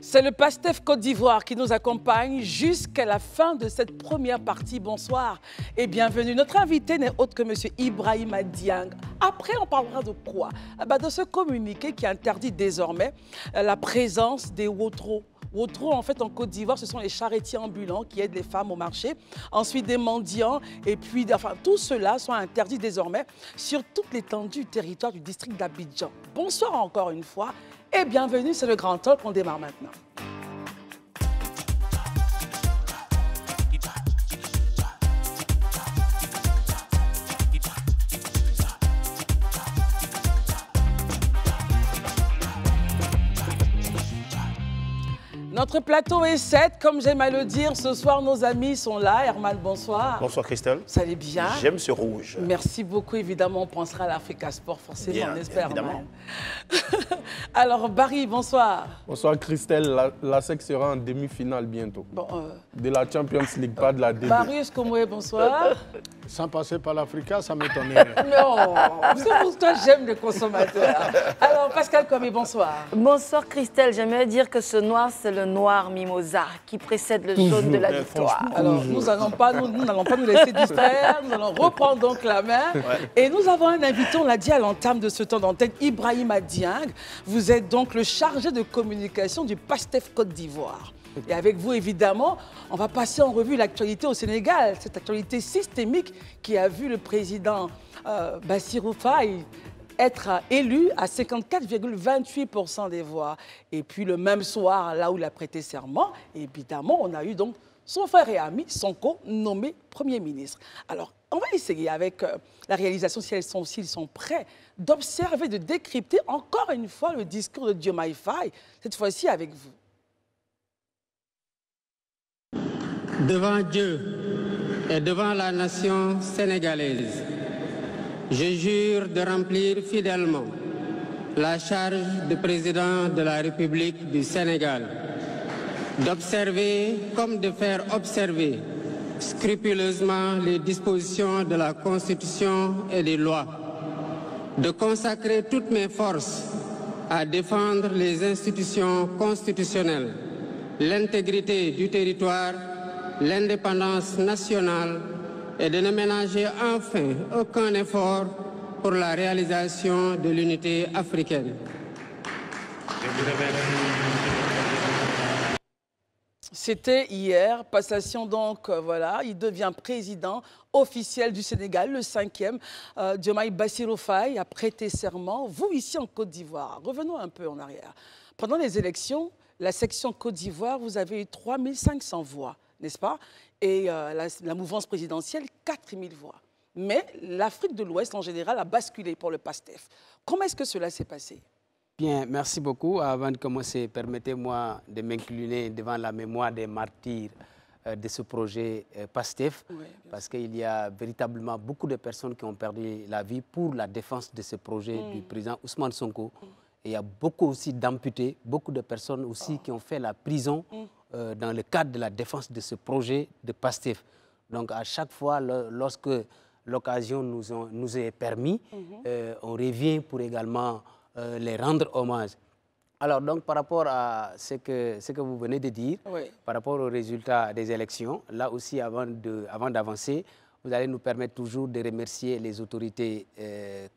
C'est le PASTEF Côte d'Ivoire qui nous accompagne jusqu'à la fin de cette première partie. Bonsoir et bienvenue. Notre invité n'est autre que M. Ibrahim Diang. Après, on parlera de quoi ah bah, De ce communiqué qui interdit désormais euh, la présence des Wotro. Wotro, en fait, en Côte d'Ivoire, ce sont les charretiers ambulants qui aident les femmes au marché. Ensuite, des mendiants. Et puis, enfin, tout cela soit interdit désormais sur toute l'étendue du territoire du district d'Abidjan. Bonsoir encore une fois et bienvenue, sur le Grand Talk, on démarre maintenant. Notre plateau est 7, comme j'aime à le dire. Ce soir, nos amis sont là. Herman, bonsoir. Bonsoir, Christelle. Ça allait bien J'aime ce rouge. Merci beaucoup. Évidemment, on pensera à l'Africa Sport, forcément, on espère. Évidemment. Alors, Barry, bonsoir. Bonsoir, Christelle. La, la sera en demi-finale bientôt. Bon, euh, De la Champions League, pas de la Barry Escomoué, bonsoir. Sans passer par l'Africa, ça m'étonnerait. non, c'est pour toi, j'aime les consommateurs. Alors, Pascal Comé, bonsoir. Bonsoir, Christelle. J'aimerais dire que ce noir, c'est le noir mimosa qui précède le jaune de la victoire. Alors, nous n'allons pas, nous, pas nous laisser distraire, nous allons reprendre donc la main. Et nous avons un invité, on l'a dit à l'entame de ce temps d'antenne, Ibrahim Adiang. Vous êtes donc le chargé de communication du PASTEF Côte d'Ivoire. Et avec vous, évidemment, on va passer en revue l'actualité au Sénégal, cette actualité systémique qui a vu le président euh, Bassirou être élu à 54,28% des voix. Et puis le même soir, là où il a prêté serment, évidemment, on a eu donc son frère et ami son co nommé Premier ministre. Alors, on va essayer avec euh, la réalisation, si elles sont, s'ils sont prêts, d'observer, de décrypter encore une fois le discours de dieu Faye, cette fois-ci avec vous. Devant Dieu et devant la nation sénégalaise, je jure de remplir fidèlement la charge de président de la République du Sénégal, d'observer comme de faire observer scrupuleusement les dispositions de la Constitution et des lois, de consacrer toutes mes forces à défendre les institutions constitutionnelles, l'intégrité du territoire, l'indépendance nationale et de ne ménager enfin aucun effort pour la réalisation de l'unité africaine. C'était hier, passation donc, euh, voilà, il devient président officiel du Sénégal, le cinquième. Euh, Diomaye Bassirou a prêté serment, vous ici en Côte d'Ivoire. Revenons un peu en arrière. Pendant les élections, la section Côte d'Ivoire, vous avez eu 3500 voix, n'est-ce pas et euh, la, mouvance présidentielle 4000 voix. Mais l'Afrique de l'Ouest en général a basculé pour le PASTEF. Comment est-ce que cela s'est passé Bien, merci beaucoup. Avant de commencer, permettez-moi de m'incliner devant la mémoire des martyrs euh, de ce projet euh, PASTEF, parce qu'il y a véritablement beaucoup de personnes qui ont perdu la vie pour la défense de ce projet du mm. président Ousmane Sonko. Mm. Et il y a beaucoup aussi d'amputés, beaucoup de personnes aussi oh. qui ont fait la prison mm. Euh, dans le cadre de la défense de ce projet de PASTEF. Donc à chaque fois, lorsque l'occasion nous, nous est permis, mhm. euh, on revient pour également euh, les rendre hommage. Alors donc par rapport à ce que, ce que vous venez de dire, par rapport aux résultats des élections, là aussi avant d'avancer, avant vous allez nous permettre toujours de remercier les autorités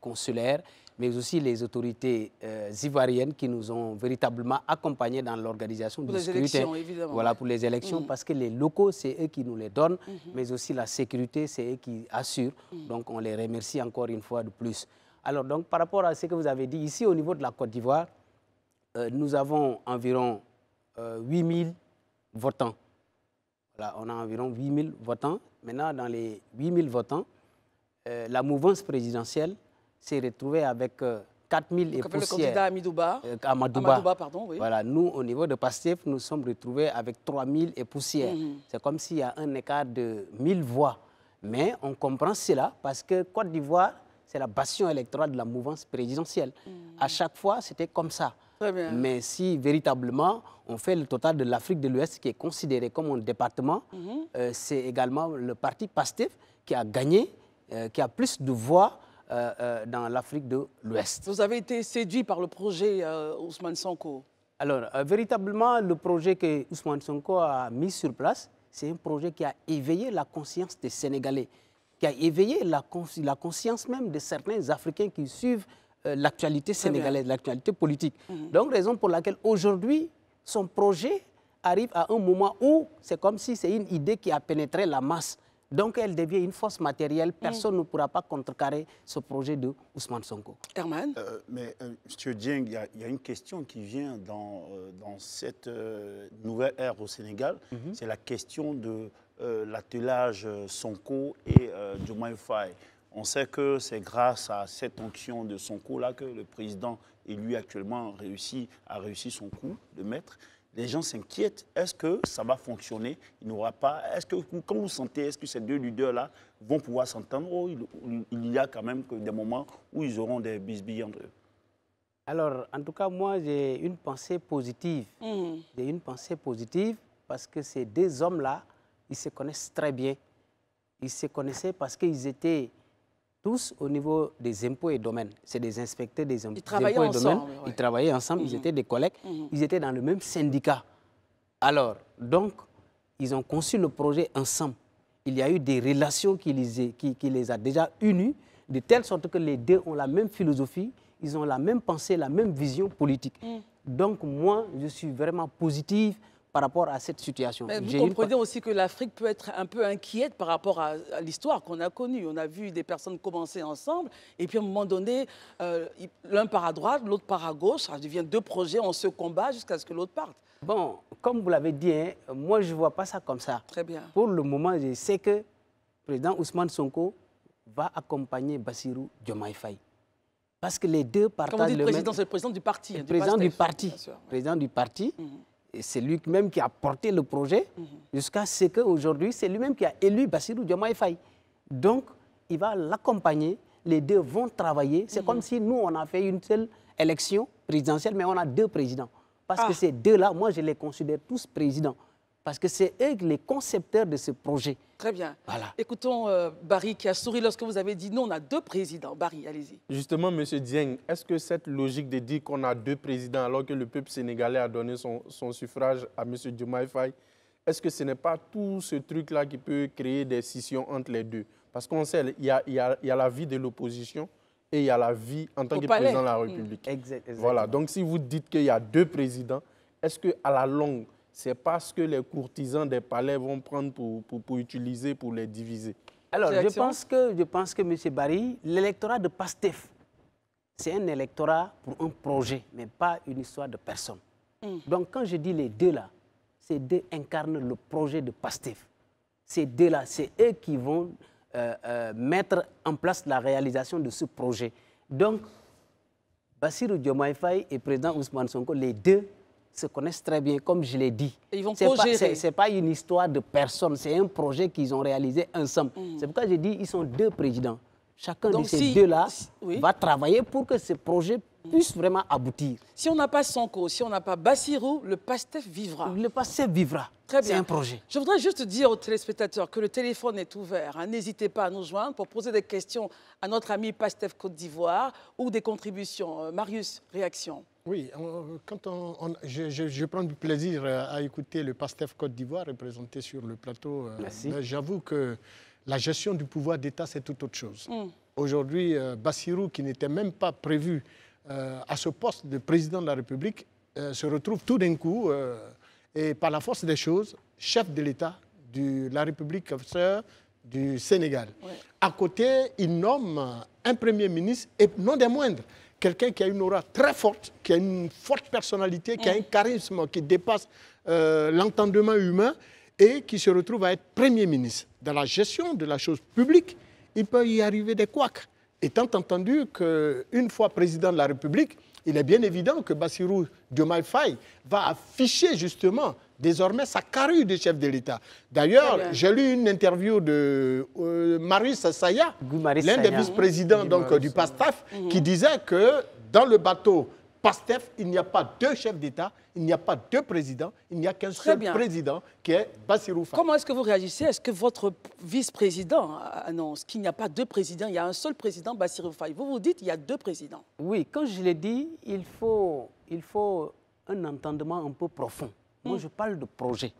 consulaires mais aussi les autorités euh, ivoiriennes qui nous ont véritablement accompagnés dans l'organisation du scrutin. Voilà, pour les élections, mm. parce que les locaux, c'est eux qui nous les donnent, mm-hmm. mais aussi la sécurité, c'est eux qui assurent. Mm. Donc on les remercie encore une fois de plus. Alors donc par rapport à ce que vous avez dit, ici au niveau de la Côte d'Ivoire, euh, nous avons environ 8 euh, 8000 votants. Voilà, on a environ 8000 votants. Maintenant, dans les 8000 votants, la mouvance présidentielle s'est retrouvé avec 4000 euh, et Comme Le candidat Amadouba. Euh, pardon, Voilà, nous, au niveau de PASTEF, nous sommes retrouvés avec 3000 et poussières. Mhm. C'est comme s'il y a un écart de 1000 voix. Mais on comprend cela parce que Côte d'Ivoire, c'est la bastion électorale de la mouvance présidentielle. Mhm. À chaque fois, c'était comme ça. Très bien. Mais si véritablement on fait le total de l'Afrique de l'Ouest qui est considéré comme un département, mhm. euh, c'est également le parti PASTEF qui a gagné, qui a plus de voix euh, euh, dans l'Afrique de l'Ouest. Vous avez été séduit par le projet euh, Ousmane Sonko Alors, véritablement, le projet que Ousmane Sonko a mis sur place, c'est un projet qui a éveillé la conscience des Sénégalais, qui a éveillé la, la conscience même de certains Africains qui suivent l'actualité sénégalaise, l'actualité politique. Mhm. Donc, raison pour laquelle aujourd'hui, son projet arrive à un moment où c'est comme si c'est une idée qui a pénétré la masse. Donc elle devient une force matérielle. Personne mm. ne pourra pas contrecarrer ce projet de Ousmane Sonko. Herman euh, Mais euh, M. Dieng, il y, a une question qui vient dans, euh, cette nouvelle ère au Sénégal. Mhm. C'est la question de l'attelage Sonko et Jumaï Faye. On sait que c'est grâce à cette onction de Sonko là que le président élu actuellement réussi, a réussi son coup de maître les gens s'inquiètent. Est-ce que ça va fonctionner Il n'aura pas. Est-ce que, quand vous sentez, est-ce que ces deux leaders-là vont pouvoir s'entendre oh, il, y a quand même que des moments où ils auront des bisbilles entre eux. Alors, en tout cas, moi, j'ai une pensée positive. Hmm. J'ai une pensée positive parce que ces deux hommes-là, ils se connaissent très bien. Ils se connaissaient parce qu'ils étaient tous au niveau des impôts et domaines. C'est des inspecteurs des, impôts et domaines. Ensemble, Ils travaillaient ensemble, ils mhm. étaient des collègues, mhm. ils étaient dans le même syndicat. Alors, donc, ils ont conçu le projet ensemble. Il y a eu des relations qui les, qui, les a déjà unies, de telle sorte que les deux ont la même philosophie, ils ont la même pensée, la même vision politique. Mhm. Donc, moi, je suis vraiment positive par rapport à cette situation. Mais vous comprenez aussi que l'Afrique peut être un peu inquiète par rapport à, l'histoire qu'on a connue. On a vu des personnes commencer ensemble, et puis à un moment donné, euh, l'un part à droite, l'autre part à gauche, ça devient deux projets, on se combat jusqu'à ce que l'autre parte. Bon, comme vous l'avez dit, hein, moi je ne vois pas ça comme ça. Très bien. Pour le moment, je sais que le président Ousmane Sonko va accompagner Bassirou Diomaye Faye. Parce que les deux partagent vous dites le président, c'est le président du parti. Hein, le président, du parti. président du parti. Président du parti c'est lui même qui a porté le projet mhm. jusqu'à ce qu'aujourd'hui, c'est lui-même qui a élu Bassirou Diomaye Donc, il va l'accompagner, les deux vont travailler. C'est mhm. comme si nous, on a fait une seule élection présidentielle, mais on a deux présidents. Parce que ah. ces deux-là, moi, je les considère tous présidents. Parce que c'est eux les concepteurs de ce projet. Très bien. Écoutons euh, Barry qui a souri lorsque vous avez dit non, on a deux présidents. Barry, allez-y. Justement, M. Dieng, est-ce que cette logique de dire qu'on a deux présidents alors que le peuple sénégalais a donné son, suffrage à M. Diomaye Faye, est-ce que ce n'est pas tout ce truc-là qui peut créer des scissions entre les deux Parce qu'on sait, il y a, la vie de l'opposition et il y a la vie en tant que président de la mm. République. Voilà, donc si vous dites qu'il y a deux présidents, est-ce qu'à la longue, c'est parce que les courtisans des palais vont prendre pour, pour, utiliser, pour les diviser. Alors, je pense, que, je pense que, M. Barry, l'électorat de PASTEF, c'est un électorat pour un projet, mais pas une histoire de personne. Hmm. Donc, quand je dis les deux là, ces deux incarnent le projet de PASTEF. Ces deux là, c'est eux qui vont euh, euh, mettre en place la réalisation de ce projet. Donc, Bassirou Diomaye et président Ousmane Sonko, les deux se connaissent très bien, comme je l'ai dit. Et ils vont Ce n'est pas une histoire de personne, c'est un projet qu'ils ont réalisé ensemble. Mm. C'est pourquoi j'ai dit ils sont deux présidents. Chacun de ces deux-là va travailler pour que ce projet puisse vraiment aboutir. Si on n'a pas Sanko, si on n'a pas Bassirou, le PASTEF vivra. Le PASTEF vivra. Très bien. C'est un projet. Je voudrais juste dire aux téléspectateurs que le téléphone est ouvert. Hein. N'hésitez pas à nous joindre pour poser des questions à notre ami PASTEF Côte d'Ivoire ou des contributions. Euh, Marius, réaction oui, euh, quand on, je, prends du plaisir euh, à écouter le pasteur Côte d'Ivoire représenté sur le plateau. Euh, j'avoue que la gestion du pouvoir d'État, c'est tout autre chose. Mm. Aujourd'hui, Bassirou, qui n'était même pas prévu à ce poste de président de la République, se retrouve tout d'un coup, et par la force des choses, chef de l'État de la République du Sénégal. À côté, il nomme un Premier ministre, et non des moindres quelqu'un qui a une aura très forte, qui a une forte personnalité, qui a un mm. charisme qui dépasse euh, l'entendement humain et qui se retrouve à être Premier ministre. Dans la gestion de la chose publique, il peut y arriver des couacs. Étant entendu qu'une fois président de la République, il est bien évident que Bassirou Diomaye Faye va afficher justement Désormais, ça carrue des chefs de l'État. D'ailleurs, j'ai lu une interview de euh, Marius Saya, l'un des vice-présidents du PASTEF, mhm. qui disait que dans le bateau PASTEF, il n'y a pas deux chefs d'État, il n'y a pas deux présidents, il n'y a qu'un seul président qui est Bassirou Comment est-ce que vous réagissez Est-ce que votre vice-président annonce qu'il n'y a pas deux présidents, il y a un seul président, Bassirou Vous vous dites qu'il y a deux présidents. Oui, quand je l'ai dit, il faut un entendement un peu profond moi, hmm. je parle de projet.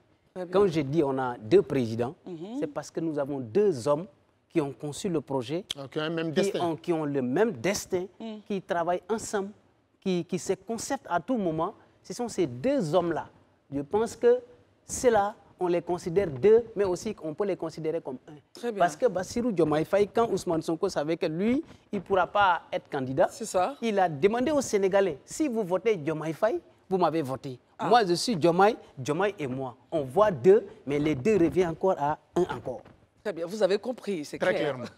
Quand je dis on a deux présidents, mhm. c'est parce que nous avons deux hommes qui ont conçu le projet, qui, ont, le même destin, hmm. qui travaillent ensemble, qui, se conceptent à tout moment. Ce sont ces deux hommes-là. Je pense que cela, là on les considère deux, mais aussi qu'on peut les considérer comme un. Parce que Bassirou Diomaye quand Ousmane Sonko savait que lui, il ne pourra pas être candidat, ça. il a demandé aux Sénégalais, si vous votez Diomaye Faye, vous m'avez voté. Ah. Moi, je suis Jomai, et moi. On voit deux, mais les deux reviennent encore à un encore. Très bien, vous avez compris, c'est clair. Très clairement.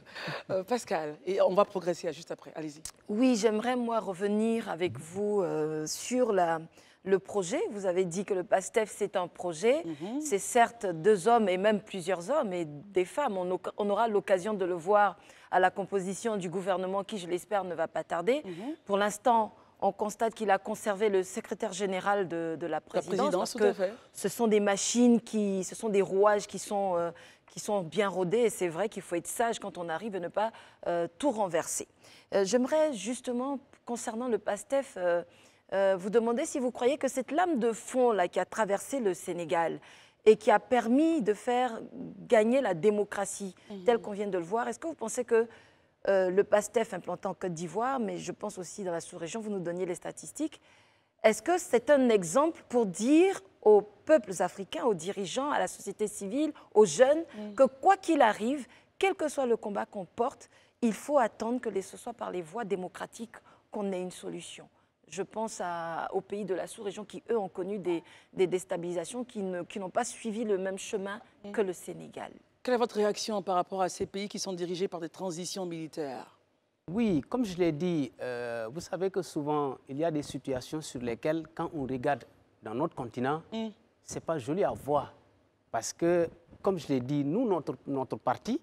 Euh, Pascal, on va progresser juste après, allez-y. Oui, j'aimerais moi revenir avec vous euh, sur le projet. Vous avez dit que le PASTEF, c'est un projet. Mhm. C'est certes deux hommes et même plusieurs hommes et des femmes. On, aura l'occasion de le voir à la composition du gouvernement qui, je l'espère, ne va pas tarder. Mhm. Pour l'instant, on constate qu'il a conservé le secrétaire général de, la présidence. que ce sont des machines qui, ce sont des rouages qui sont, euh, qui sont bien rodés. Et c'est vrai qu'il faut être sage quand on arrive et ne pas euh, tout renverser. Euh, j'aimerais justement, concernant le PASTEF, vous demander si vous croyez que cette lame de fond là, qui a traversé le Sénégal et qui a permis de faire gagner la démocratie telle qu'on vient de le voir, est-ce que vous pensez que euh, le PASTEF implanté en Côte d'Ivoire, mais je pense aussi dans la sous-région, vous nous donniez les statistiques. Est-ce que c'est un exemple pour dire aux peuples africains, aux dirigeants, à la société civile, aux jeunes, que quoi qu'il arrive, quel que soit le combat qu'on porte, il faut attendre que ce soit par les voies démocratiques qu'on ait une solution je pense aux pays de la sous-région qui, eux, ont connu des, déstabilisations qui n'ont pas suivi le même chemin que le Sénégal. Quelle est votre réaction par rapport à ces pays qui sont dirigés par des transitions militaires Oui, comme je l'ai dit, euh, vous savez que souvent, il y a des situations sur lesquelles, quand on regarde dans notre continent, ce mm. c'est pas joli à voir. Parce que, comme je l'ai dit, nous, notre, notre parti,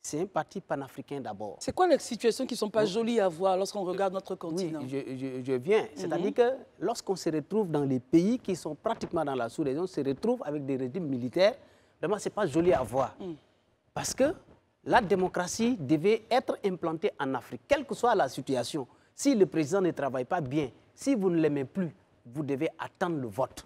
c'est un parti panafricain d'abord. C'est quoi les situations qui ne sont pas mm. jolies à voir lorsqu'on regarde notre continent je, viens. Mm-hmm. C'est-à-dire que lorsqu'on se retrouve dans les pays qui sont pratiquement dans la sous-région, on se retrouve avec des régimes militaires c'est pas joli à voir. Mm. Parce que la démocratie devait être implantée en Afrique, quelle que soit la situation. Si le président ne travaille pas bien, si vous ne l'aimez plus, vous devez attendre le vote.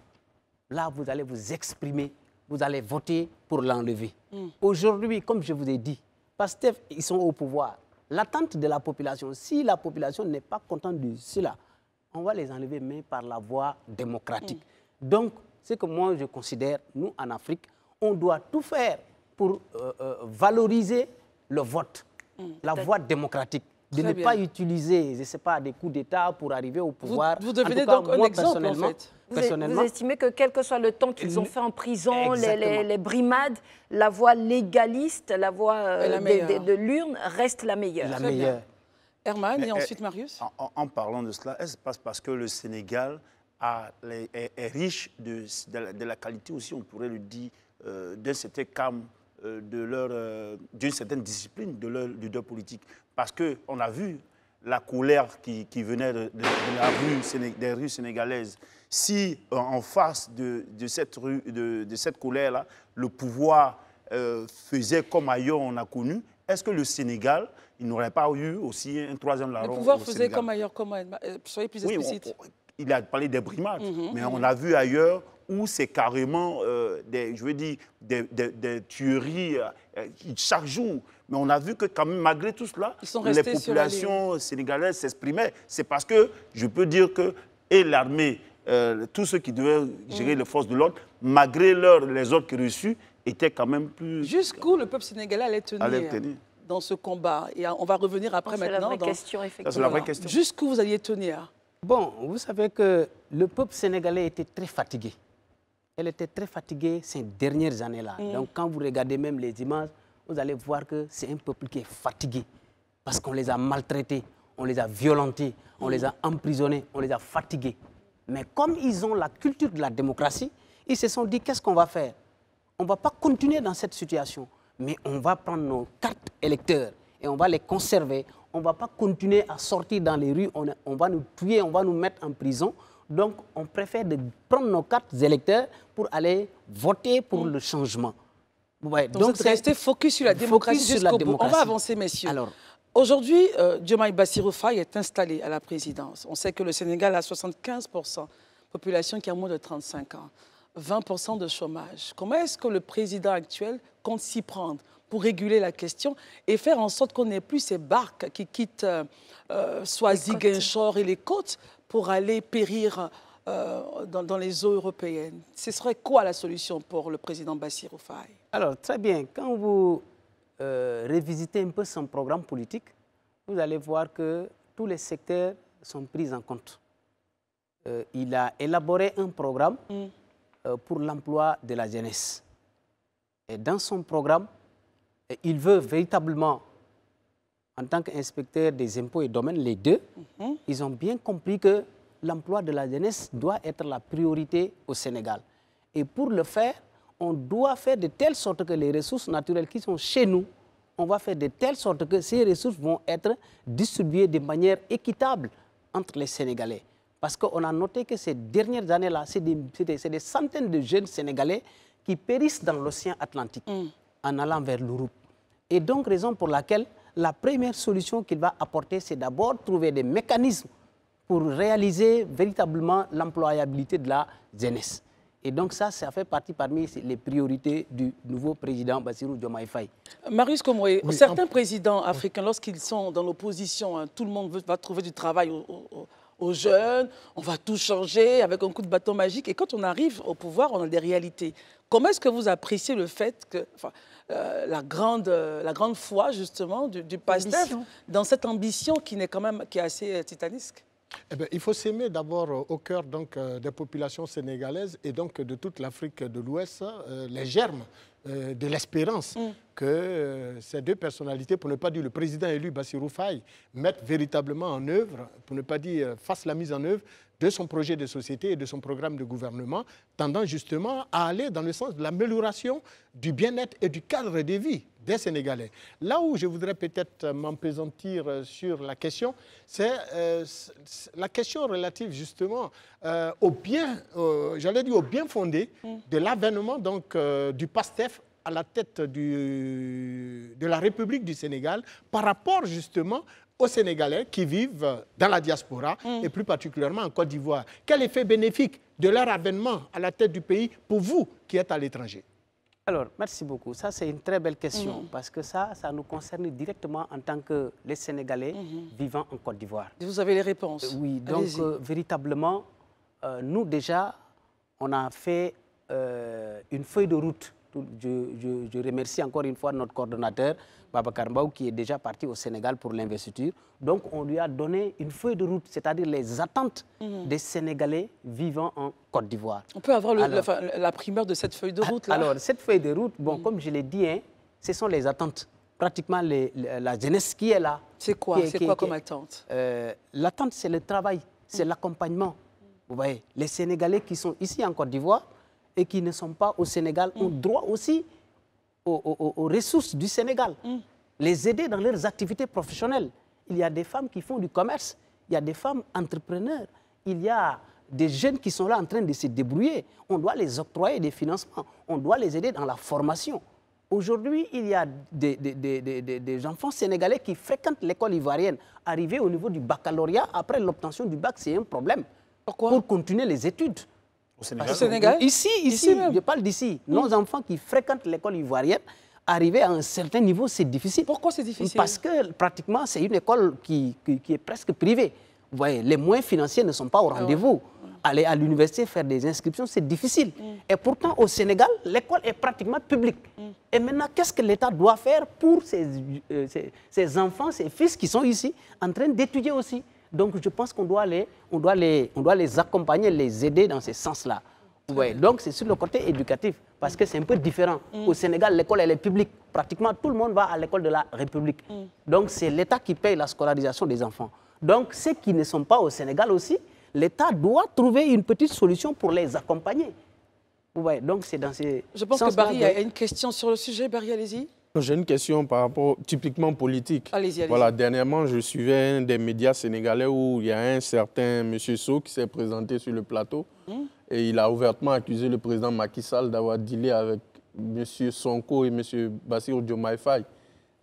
Là, vous allez vous exprimer, vous allez voter pour l'enlever. Mm. Aujourd'hui, comme je vous ai dit, Pastef, ils sont au pouvoir. L'attente de la population, si la population n'est pas contente de cela, on va les enlever, mais par la voie démocratique. Mm. Donc, ce que moi je considère, nous en Afrique, on doit tout faire pour euh, euh, valoriser le vote, mm, la voie démocratique. De ne pas utiliser, je ne sais pas, des coups d'État pour arriver au pouvoir. Vous, vous devenez donc un exemple, en fait. Vous, estimez que quel que soit le temps qu'ils ont fait en prison, les, brimades, la voie légaliste, la voie euh, de, l'urne reste la meilleure. La meilleure. Herman et ensuite eh, Marius. En, parlant de cela, est-ce parce que le Sénégal est, riche de, la, qualité aussi, on pourrait le dire, euh, d'un certain calme, euh, de euh, d'une certaine discipline de leur politique. Parce qu'on a vu la colère qui, venait de, des rues sénégalaises. Si en face de, cette, colère-là, le pouvoir faisait comme ailleurs on a connu, est-ce que le Sénégal, il n'aurait pas eu aussi un troisième larron Le pouvoir faisait comme ailleurs, comment Soyez plus explicite il a parlé des brimades, mhm. mais on a vu ailleurs où c'est carrément, euh, des, je veux dire, des, tueries euh, chaque jour. Mais on a vu que quand même, malgré tout cela, les populations sénégalaises s'exprimaient. C'est parce que je peux dire que et l'armée, euh, tous ceux qui devaient gérer mhm. les forces de l'ordre, malgré leur, les ordres qu'ils reçus, étaient quand même plus... Jusqu'où le peuple sénégalais allait tenir, dans ce combat Et on va revenir après maintenant. C'est la vraie question, effectivement. la vraie question. Jusqu'où vous alliez tenir Bon, vous savez que le peuple sénégalais était très fatigué. Elle était très fatiguée ces dernières années-là. Mm. Donc quand vous regardez même les images, vous allez voir que c'est un peuple qui est fatigué. Parce qu'on les a maltraités, on les a violentés, on mm. les a emprisonnés, on les a fatigués. Mais comme ils ont la culture de la démocratie, ils se sont dit qu'est-ce qu'on va faire On ne va pas continuer dans cette situation, mais on va prendre nos cartes électeurs et on va les conserver. On ne va pas continuer à sortir dans les rues, on, va nous tuer, on va nous mettre en prison. Donc, on préfère de prendre nos cartes électeurs pour aller voter pour le changement. donc, donc rester focus sur la démocratie jusqu'au bout. On va avancer, messieurs. Alors, Aujourd'hui, euh, Diomaye est installé à la présidence. On sait que le Sénégal a 75% de population qui a moins de 35 ans, 20% de chômage. Comment est-ce que le président actuel compte s'y prendre pour réguler la question et faire en sorte qu'on n'ait plus ces barques qui quittent euh, euh soit et les côtes pour aller périr euh, dans, les eaux européennes. Ce serait quoi la solution pour le président Bassirou Faye Alors, très bien. Quand vous euh, un peu son programme politique, vous allez voir que tous les secteurs sont pris en compte. Euh, il a élaboré un programme mm. pour l'emploi de la jeunesse. Et dans son programme, il veut véritablement, en tant qu'inspecteur des impôts et domaines, les deux, mhm. ils ont bien compris que l'emploi de la jeunesse doit être la priorité au Sénégal. Et pour le faire, on doit faire de telle sorte que les ressources naturelles qui sont chez nous, on va faire de telle sorte que ces ressources vont être distribuées de manière équitable entre les Sénégalais. Parce qu'on a noté que ces dernières années-là, c'est des, centaines de jeunes Sénégalais qui périssent dans l'océan Atlantique mm. en allant vers l'Europe. Et donc, raison pour laquelle la première solution qu'il va apporter, c'est d'abord trouver des mécanismes pour réaliser véritablement l'employabilité de la jeunesse. Et donc ça, ça fait partie parmi les priorités du nouveau président Bassirou Diomaye Faye. Marius Komoué, certains présidents africains, lorsqu'ils sont dans l'opposition, hein, tout le monde va trouver du travail aux jeunes, on va tout changer avec un coup de bâton magique. Et quand on arrive au pouvoir, on a des réalités. Comment est-ce que vous appréciez le fait que euh, la, grande, euh, la grande foi, justement, du, du dans cette ambition qui, n'est quand même, qui est assez euh, titanesque eh il faut s'aimer d'abord au cœur donc, des populations sénégalaises et donc de toute l'Afrique de l'Ouest, les germes euh, de l'espérance mm. que euh, ces deux personnalités, pour ne pas dire le président élu Bassirou Faye, mettent véritablement en œuvre, pour ne pas dire euh, fassent la mise en œuvre de son projet de société et de son programme de gouvernement, tendant justement à aller dans le sens de l'amélioration du bien-être et du cadre de vie des Sénégalais. Là où je voudrais peut-être euh, m'empesantir euh, sur la question, c'est euh, la question relative justement au bien, j'allais au bien fondé de l'avènement donc du PASTEF à la tête de la République du Sénégal par rapport justement aux Sénégalais qui vivent dans la diaspora mm. et plus particulièrement en Côte d'Ivoire. Quel effet bénéfique de leur avènement à la tête du pays pour vous qui êtes à l'étranger alors, merci beaucoup. Ça, c'est une très belle question mm-hmm. parce que ça, ça nous concerne directement en tant que les Sénégalais mm-hmm. vivant en Côte d'Ivoire. Vous avez les réponses. Euh, oui, donc euh, véritablement, euh, nous déjà, on a fait une feuille de route je, remercie encore une fois notre coordonnateur, Baba Karmbaou, qui est déjà parti au Sénégal pour l'investiture. Donc, on lui a donné une feuille de route, c'est-à-dire les attentes mhm. des Sénégalais vivant en Côte d'Ivoire. On peut avoir la, primeur de cette feuille de ah, route Alors, cette feuille de route, bon, mhm. comme je l'ai dit, hein, ce sont les attentes. Pratiquement les, la jeunesse qui est là. C'est quoi, quoi comme attente euh, L'attente, c'est le travail, c'est mhm. l'accompagnement. Vous voyez, les Sénégalais qui sont ici en Côte d'Ivoire, et qui ne sont pas au Sénégal ont mm. droit aussi aux, ressources du Sénégal. Mm. Les aider dans leurs activités professionnelles. Il y a des femmes qui font du commerce, il y a des femmes entrepreneurs, il y a des jeunes qui sont là en train de se débrouiller. On doit les octroyer des financements, on doit les aider dans la formation. Aujourd'hui, il y a des, enfants sénégalais qui fréquentent l'école ivoirienne. Arriver au niveau du baccalauréat, après l'obtention du bac, c'est un problème. Pourquoi Pour continuer les études. Au Sénégal, Ici, ici, je parle d'ici. Nos enfants qui fréquentent l'école ivoirienne, arriver à un certain niveau, c'est difficile. Pourquoi c'est difficile Parce que pratiquement, c'est une école qui, est presque privée. Vous voyez, les moyens financiers ne sont pas au ah rendez-vous. Aller à l'université faire des inscriptions, c'est difficile. Mm. Et pourtant, au Sénégal, l'école est pratiquement publique. Mm. Et maintenant, qu'est-ce que l'État doit faire pour euh, ces enfants, ces fils qui sont ici, en train d'étudier aussi donc je pense qu'on doit les, on doit les, doit les accompagner, les aider dans ce sens-là. donc c'est sur le côté éducatif, parce que c'est un peu différent. Mm. Au Sénégal, l'école, elle est publique. Pratiquement tout le monde va à l'école de la République. Mm. Donc c'est l'État qui paye la scolarisation des enfants. Donc ceux qui ne sont pas au Sénégal aussi, l'État doit trouver une petite solution pour les accompagner. donc c'est dans ces Je pense que Barry a une question sur le sujet. Barry, allez-y. J'ai une question par rapport typiquement politique. Voilà, dernièrement, je suivais un des médias sénégalais où il y a un certain Monsieur Sou qui s'est présenté sur le plateau hmm. et il a ouvertement accusé le président Macky Sall d'avoir dealé avec Monsieur Sonko et Monsieur Bassirou Diomaye Faye.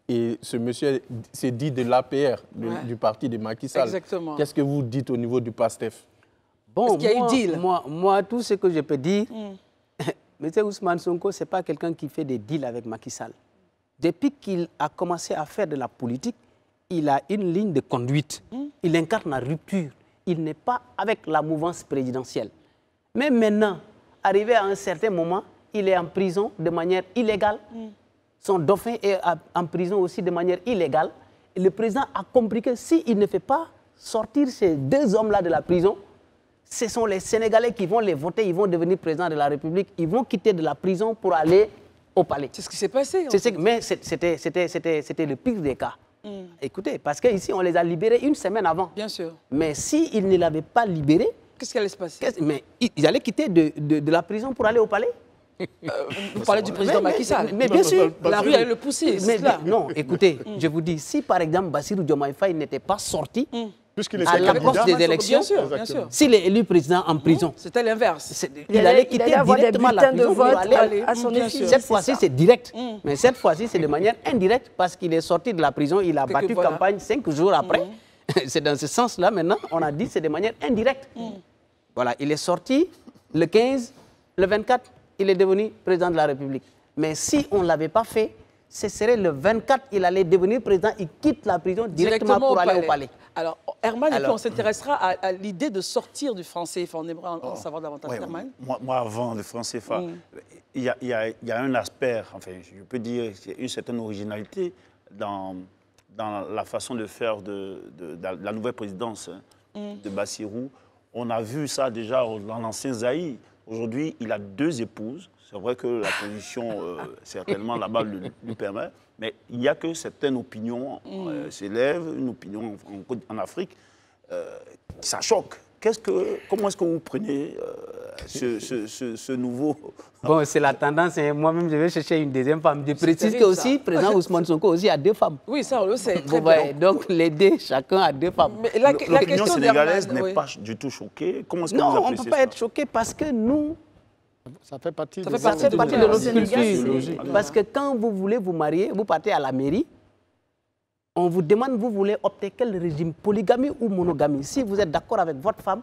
Et ce monsieur s'est dit de l'APR, du parti de Macky Sall. Exactement. Qu'est-ce que vous dites au niveau du PASTEF Bon, y a moi, eu deal moi, tout ce que je peux dire, hmm. M. Ousmane Sonko, ce n'est pas quelqu'un qui fait des deals avec Macky Sall depuis qu'il a commencé à faire de la politique, il a une ligne de conduite. Il incarne la rupture. Il n'est pas avec la mouvance présidentielle. Mais maintenant, arrivé à un certain moment, il est en prison de manière illégale. Son dauphin est en prison aussi de manière illégale. Et le président a compris que s'il ne fait pas sortir ces deux hommes-là de la prison, ce sont les Sénégalais qui vont les voter, ils vont devenir président de la République, ils vont quitter de la prison pour aller au C'est ce qui s'est passé. mais c'était le pire des cas. Hmm. Écoutez, parce qu'ici, on les a libérés une semaine avant. Bien sûr. Mais s'ils ne l'avaient pas libéré... Qu'est-ce qui allait se passer mais ils, allaient quitter de, la prison pour aller au palais. Euh, vous parlez du président Macky Sall. Mais, bien sûr, la rue allait le pousser. Mais, là. non, écoutez, je vous dis, si par exemple Bassirou Diomaye n'était pas sorti, hmm. Puisqu'il la à des élections, s'il est élu président en prison, c'était l'inverse. Il, allait quitter directement la prison pour aller à son Cette fois-ci, c'est direct. Mm. Mais cette fois-ci, c'est de manière indirecte parce qu'il est sorti de la prison, il a battu campagne cinq jours après. Mm. c'est dans ce sens-là maintenant, on a dit que c'est de manière indirecte. Mm. Voilà, il est sorti le 15, le 24, il est devenu président de la République. Mais si on ne l'avait pas fait, ce serait le 24, il allait devenir président, il quitte la prison directement, pour au aller au palais. Alors, Herman, on s'intéressera à, l'idée de sortir du franc CFA. On aimerait en, oh. savoir davantage, ouais, Moi, avant le franc CFA, mm. il, y a, un aspect, enfin, je peux dire, une certaine originalité dans, dans la façon de faire de, la nouvelle présidence hein, mm. de Bassirou. On a vu ça déjà dans l'ancien Zaï. Aujourd'hui, il a deux épouses c'est vrai que la position, euh, certainement, là-bas lui, permet, mais il n'y a que certaines opinions euh, mm. s'élèvent, une opinion en, Afrique, ça euh, choque. Qu'est-ce que, comment est-ce que vous prenez ce, nouveau Bon, c'est la tendance. Hein. Moi-même, je vais chercher une deuxième femme. Je précise que aussi, président Ousmane Sonko aussi a deux femmes. Oui, ça, on le sait. Donc, les deux, chacun a deux femmes. Mais la, question sénégalaise n'est pas du tout choquée. Comment est-ce que non, on ne peut pas être choqué parce que nous, ça fait partie, de, de, notre Parce que quand vous voulez vous marier, vous partez à la mairie, on vous demande, vous voulez opter quel régime, polygamie ou monogamie. Si vous êtes d'accord avec votre femme,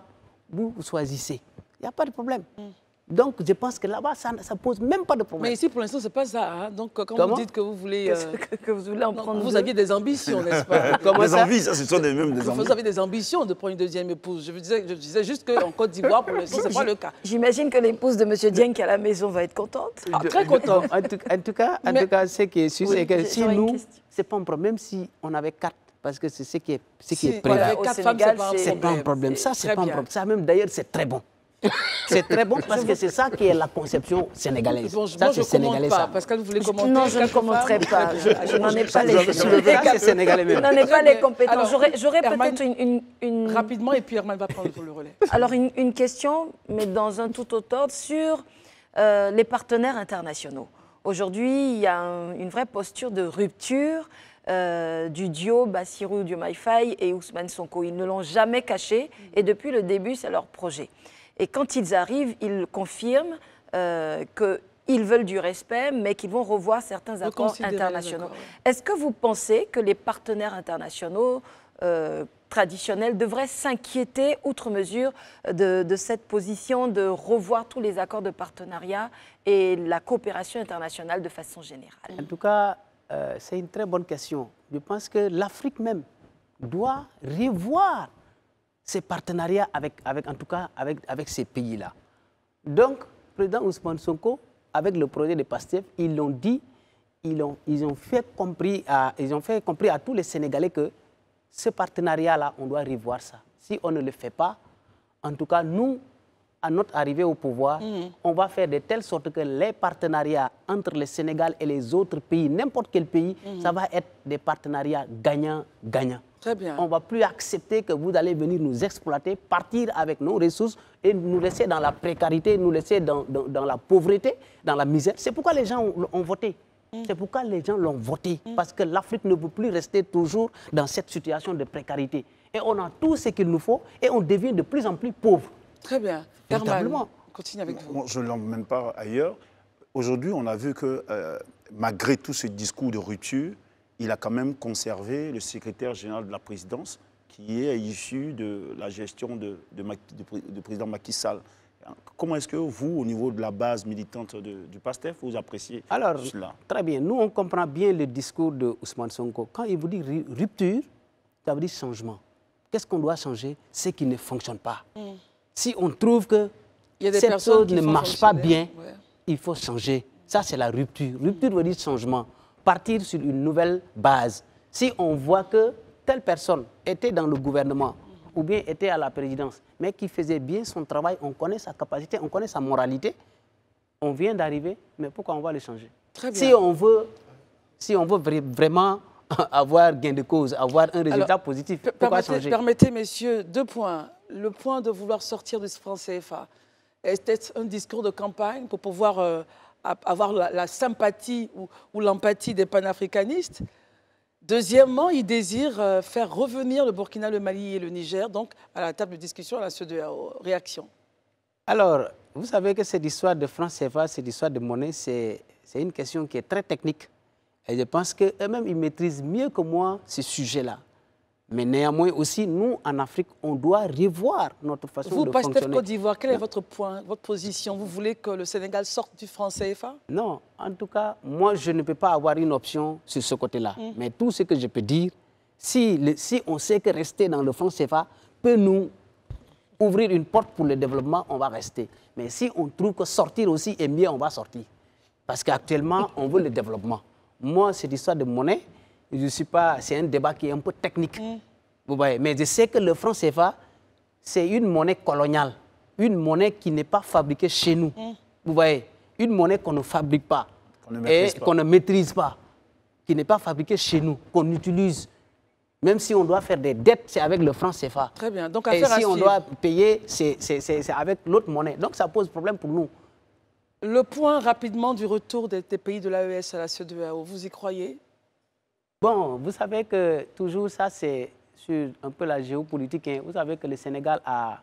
vous choisissez. Il n'y a pas de problème. Mm. Donc, je pense que là-bas, ça ne pose même pas de problème. Mais ici, pour l'instant, ce n'est pas ça. Hein. Donc, quand vous dites que vous voulez... Euh, que, vous voulez en prendre Vous aviez des ambitions, n'est-ce pas Des envies, ça, ce sont des, mêmes des envies. Vous avez des ambitions de prendre une deuxième épouse. Je, vous disais, je disais juste qu'en Côte d'Ivoire, pour l'instant, ce n'est pas le cas. J'imagine que l'épouse de M. Dieng à la maison va être contente. Ah, très contente. en, tout, cas, en tout cas, ce qui est sûr, c'est que si nous, ce n'est pas un problème même si on avait quatre parce que c'est ce qui est, ce qui si, est prévu. Voilà, c'est pas un problème. Ça, c'est pas un problème. Ça, même d'ailleurs, c'est très bon. C'est très bon parce que c'est ça qui est la conception sénégalaise. Bon, ça, c'est sénégalais, pas, Pascal, vous voulez commenter Non, je ne commenterai pas. Je n'en ai pas les compétences. Je n'en ai pas les compétences. J'aurais peut-être une, Rapidement, et puis Herman va prendre le relais. Alors, une, question, mais dans un tout autre ordre, sur les partenaires internationaux. Aujourd'hui, il y a une vraie posture de rupture du duo Bassirou Diomaye et Ousmane Sonko. Ils ne l'ont jamais caché et depuis le début, c'est leur projet. Et quand ils arrivent, ils confirment euh, qu'ils veulent du respect, mais qu'ils vont revoir certains accords internationaux. Est-ce que vous pensez que les partenaires internationaux euh, traditionnels devraient s'inquiéter outre mesure de, cette position de revoir tous les accords de partenariat et la coopération internationale de façon générale En tout cas, euh, c'est une très bonne question. Je pense que l'Afrique même doit revoir ces partenariats avec, en tout cas, avec, ces pays-là. Donc, président Ousmane Sonko, avec le projet de PASTEF, ils l'ont dit, ils ont, ils, ont fait compris à, ils ont fait à tous les Sénégalais que ce partenariat-là, on doit revoir ça. Si on ne le fait pas, en tout cas, nous, à notre arrivée au pouvoir, mm. on va faire de telle sorte que les partenariats entre le Sénégal et les autres pays, n'importe quel pays, mm. ça va être des partenariats gagnants-gagnants. On ne va plus accepter que vous allez venir nous exploiter, partir avec nos ressources et nous laisser dans la précarité, nous laisser dans, la pauvreté, dans la misère. C'est pourquoi les gens ont, voté. Mm. C'est pourquoi les gens l'ont voté. Mm. Parce que l'Afrique ne peut plus rester toujours dans cette situation de précarité. Et on a tout ce qu'il nous faut et on devient de plus en plus pauvre. Très bien. Continue avec vous. je ne l'emmène pas ailleurs. Aujourd'hui, on a vu que euh, malgré tout ce discours de rupture, il a quand même conservé le secrétaire général de la présidence qui est issu de la gestion de, président Macky Sall. Comment est-ce que vous, au niveau de la base militante du PASTEF, vous appréciez cela très bien. Nous, on comprend bien le discours de Ousmane Sonko. Quand il vous dit rupture, ça veut dire changement. Qu'est-ce qu'on doit changer Ce qui ne fonctionne pas. Hmm. Si on trouve que il y cette ne marche pas bien, il faut changer. Ça, c'est la rupture. Rupture veut dire changement partir sur une nouvelle base. Si on voit que telle personne était dans le gouvernement ou bien était à la présidence, mais qui faisait bien son travail, on connaît sa capacité, on connaît sa moralité, on vient d'arriver, mais pourquoi on va le changer Si on veut, si on veut vraiment avoir gain de cause, avoir un résultat positif. Permettez, changer permettez, messieurs, deux points. Le point de vouloir sortir du franc CFA, est-ce un discours de campagne pour pouvoir euh, avoir la, sympathie ou, l'empathie des panafricanistes. Deuxièmement, ils désirent euh, faire revenir le Burkina, le Mali et le Niger donc à la table de discussion à la CEDEAO. Réaction Alors, vous savez que cette histoire de France CFA, cette histoire de monnaie, c'est une question qui est très technique. Et je pense qu'eux-mêmes, ils maîtrisent mieux que moi ce sujet-là. Mais néanmoins aussi, nous, en Afrique, on doit revoir notre façon de fonctionner. Vous, Pasteur Côte d'Ivoire, quel est votre point, votre position Vous voulez que le Sénégal sorte du franc CFA Non, en tout cas, moi, je ne peux pas avoir une option sur ce côté-là. Mm. Mais tout ce que je peux dire, si, si on sait que rester dans le franc CFA peut nous ouvrir une porte pour le développement, on va rester. Mais si on trouve que sortir aussi est mieux, on va sortir. Parce qu'actuellement, on veut le développement. Moi, c'est l'histoire de monnaie je suis pas, c'est un débat qui est un peu technique. Mm. Vous voyez, mais je sais que le franc CFA, c'est une monnaie coloniale, une monnaie qui n'est pas fabriquée chez nous. Mm. Vous voyez, une monnaie qu'on ne fabrique pas et qu'on ne maîtrise pas, qui n'est pas fabriquée chez nous, qu'on utilise. Même si on doit faire des dettes, c'est avec le franc CFA. Très bien. Donc, à et si on doit payer, c'est avec l'autre monnaie. Donc, ça pose problème pour nous. Le point rapidement du retour des, des pays de l'AES à la CEDEAO, vous y croyez Bon, vous savez que toujours ça, c'est sur un peu la géopolitique. Hein. Vous savez que le Sénégal a,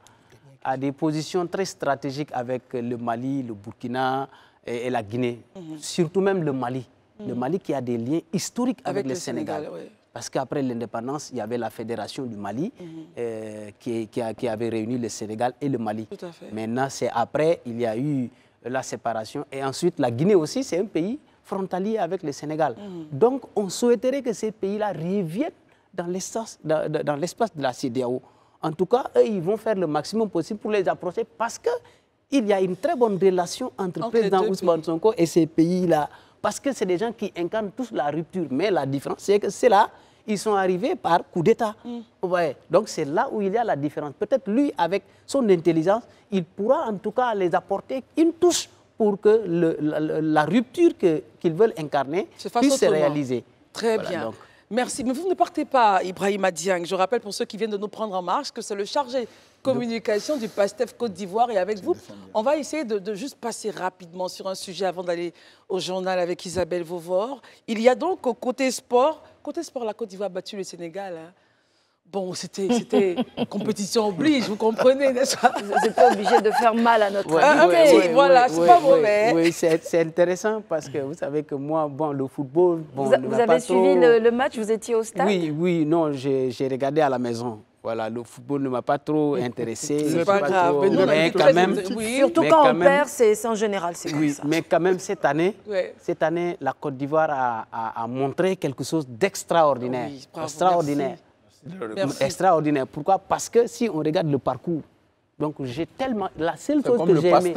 a, des positions très stratégiques avec le Mali, le Burkina et, la Guinée. Mhm. Surtout même le Mali. Mhm. Le Mali qui a des liens historiques avec, le, Sénégal. Parce qu'après l'indépendance, il y avait la Fédération du Mali mhm. euh, qui, qui, avait réuni le Sénégal et le Mali. Maintenant, c'est après, il y a eu la séparation. Et ensuite, la Guinée aussi, c'est un pays frontalier avec le Sénégal. Mhm. Donc, on souhaiterait que ces pays-là reviennent dans l'espace dans, de la CDAO. En tout cas, eux, ils vont faire le maximum possible pour les approcher parce qu'il y a une très bonne relation entre, le président Ousmane Sonko et ces pays-là. Parce que c'est des gens qui incarnent tous la rupture. Mais la différence, c'est que c'est là, ils sont arrivés par coup d'État. Mm. Ouais. Donc c'est là où il y a la différence. Peut-être lui, avec son intelligence, il pourra en tout cas les apporter une touche pour que le, la, rupture qu'ils veulent incarner puisse se réaliser. Très bien. Merci. Mais vous ne partez pas, Ibrahim Diang. Je rappelle pour ceux qui viennent de nous prendre en marche que c'est le chargé communication du PASTEF Côte d'Ivoire. Et avec vous, on va essayer de, juste passer rapidement sur un sujet avant d'aller au journal avec Isabelle Vauvor. Il y a donc au côté sport, côté sport, la Côte d'Ivoire a battu le Sénégal. Hein. Bon, c'était compétition oblige, vous comprenez, n'est-ce pas n'êtes pas obligé de faire mal à notre ouais, voilà, c'est pas mauvais. Oui, c'est intéressant parce que vous savez que moi, bon, le football... Bon, vous, vous avez suivi le, match, vous étiez au stade Oui, oui, non, j'ai regardé à la maison. Voilà, le football ne m'a pas trop intéressé. C'est pas, Mais, quand même... Surtout quand on perd, c'est en général, c'est comme ça. Mais quand même, cette année, cette année la Côte d'Ivoire a, a, a, montré quelque chose d'extraordinaire. extraordinaire extraordinaire. Pourquoi Parce que si on regarde le parcours, donc j'ai tellement la seule chose que j'ai aimé,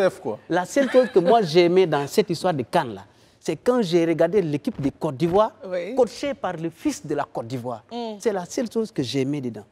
la seule chose que moi j'ai aimé dans cette histoire de Cannes là, c'est quand j'ai regardé l'équipe de Côte d'Ivoire, coachée par le fils de la Côte d'Ivoire. Mm. C'est la seule chose que j'ai dedans.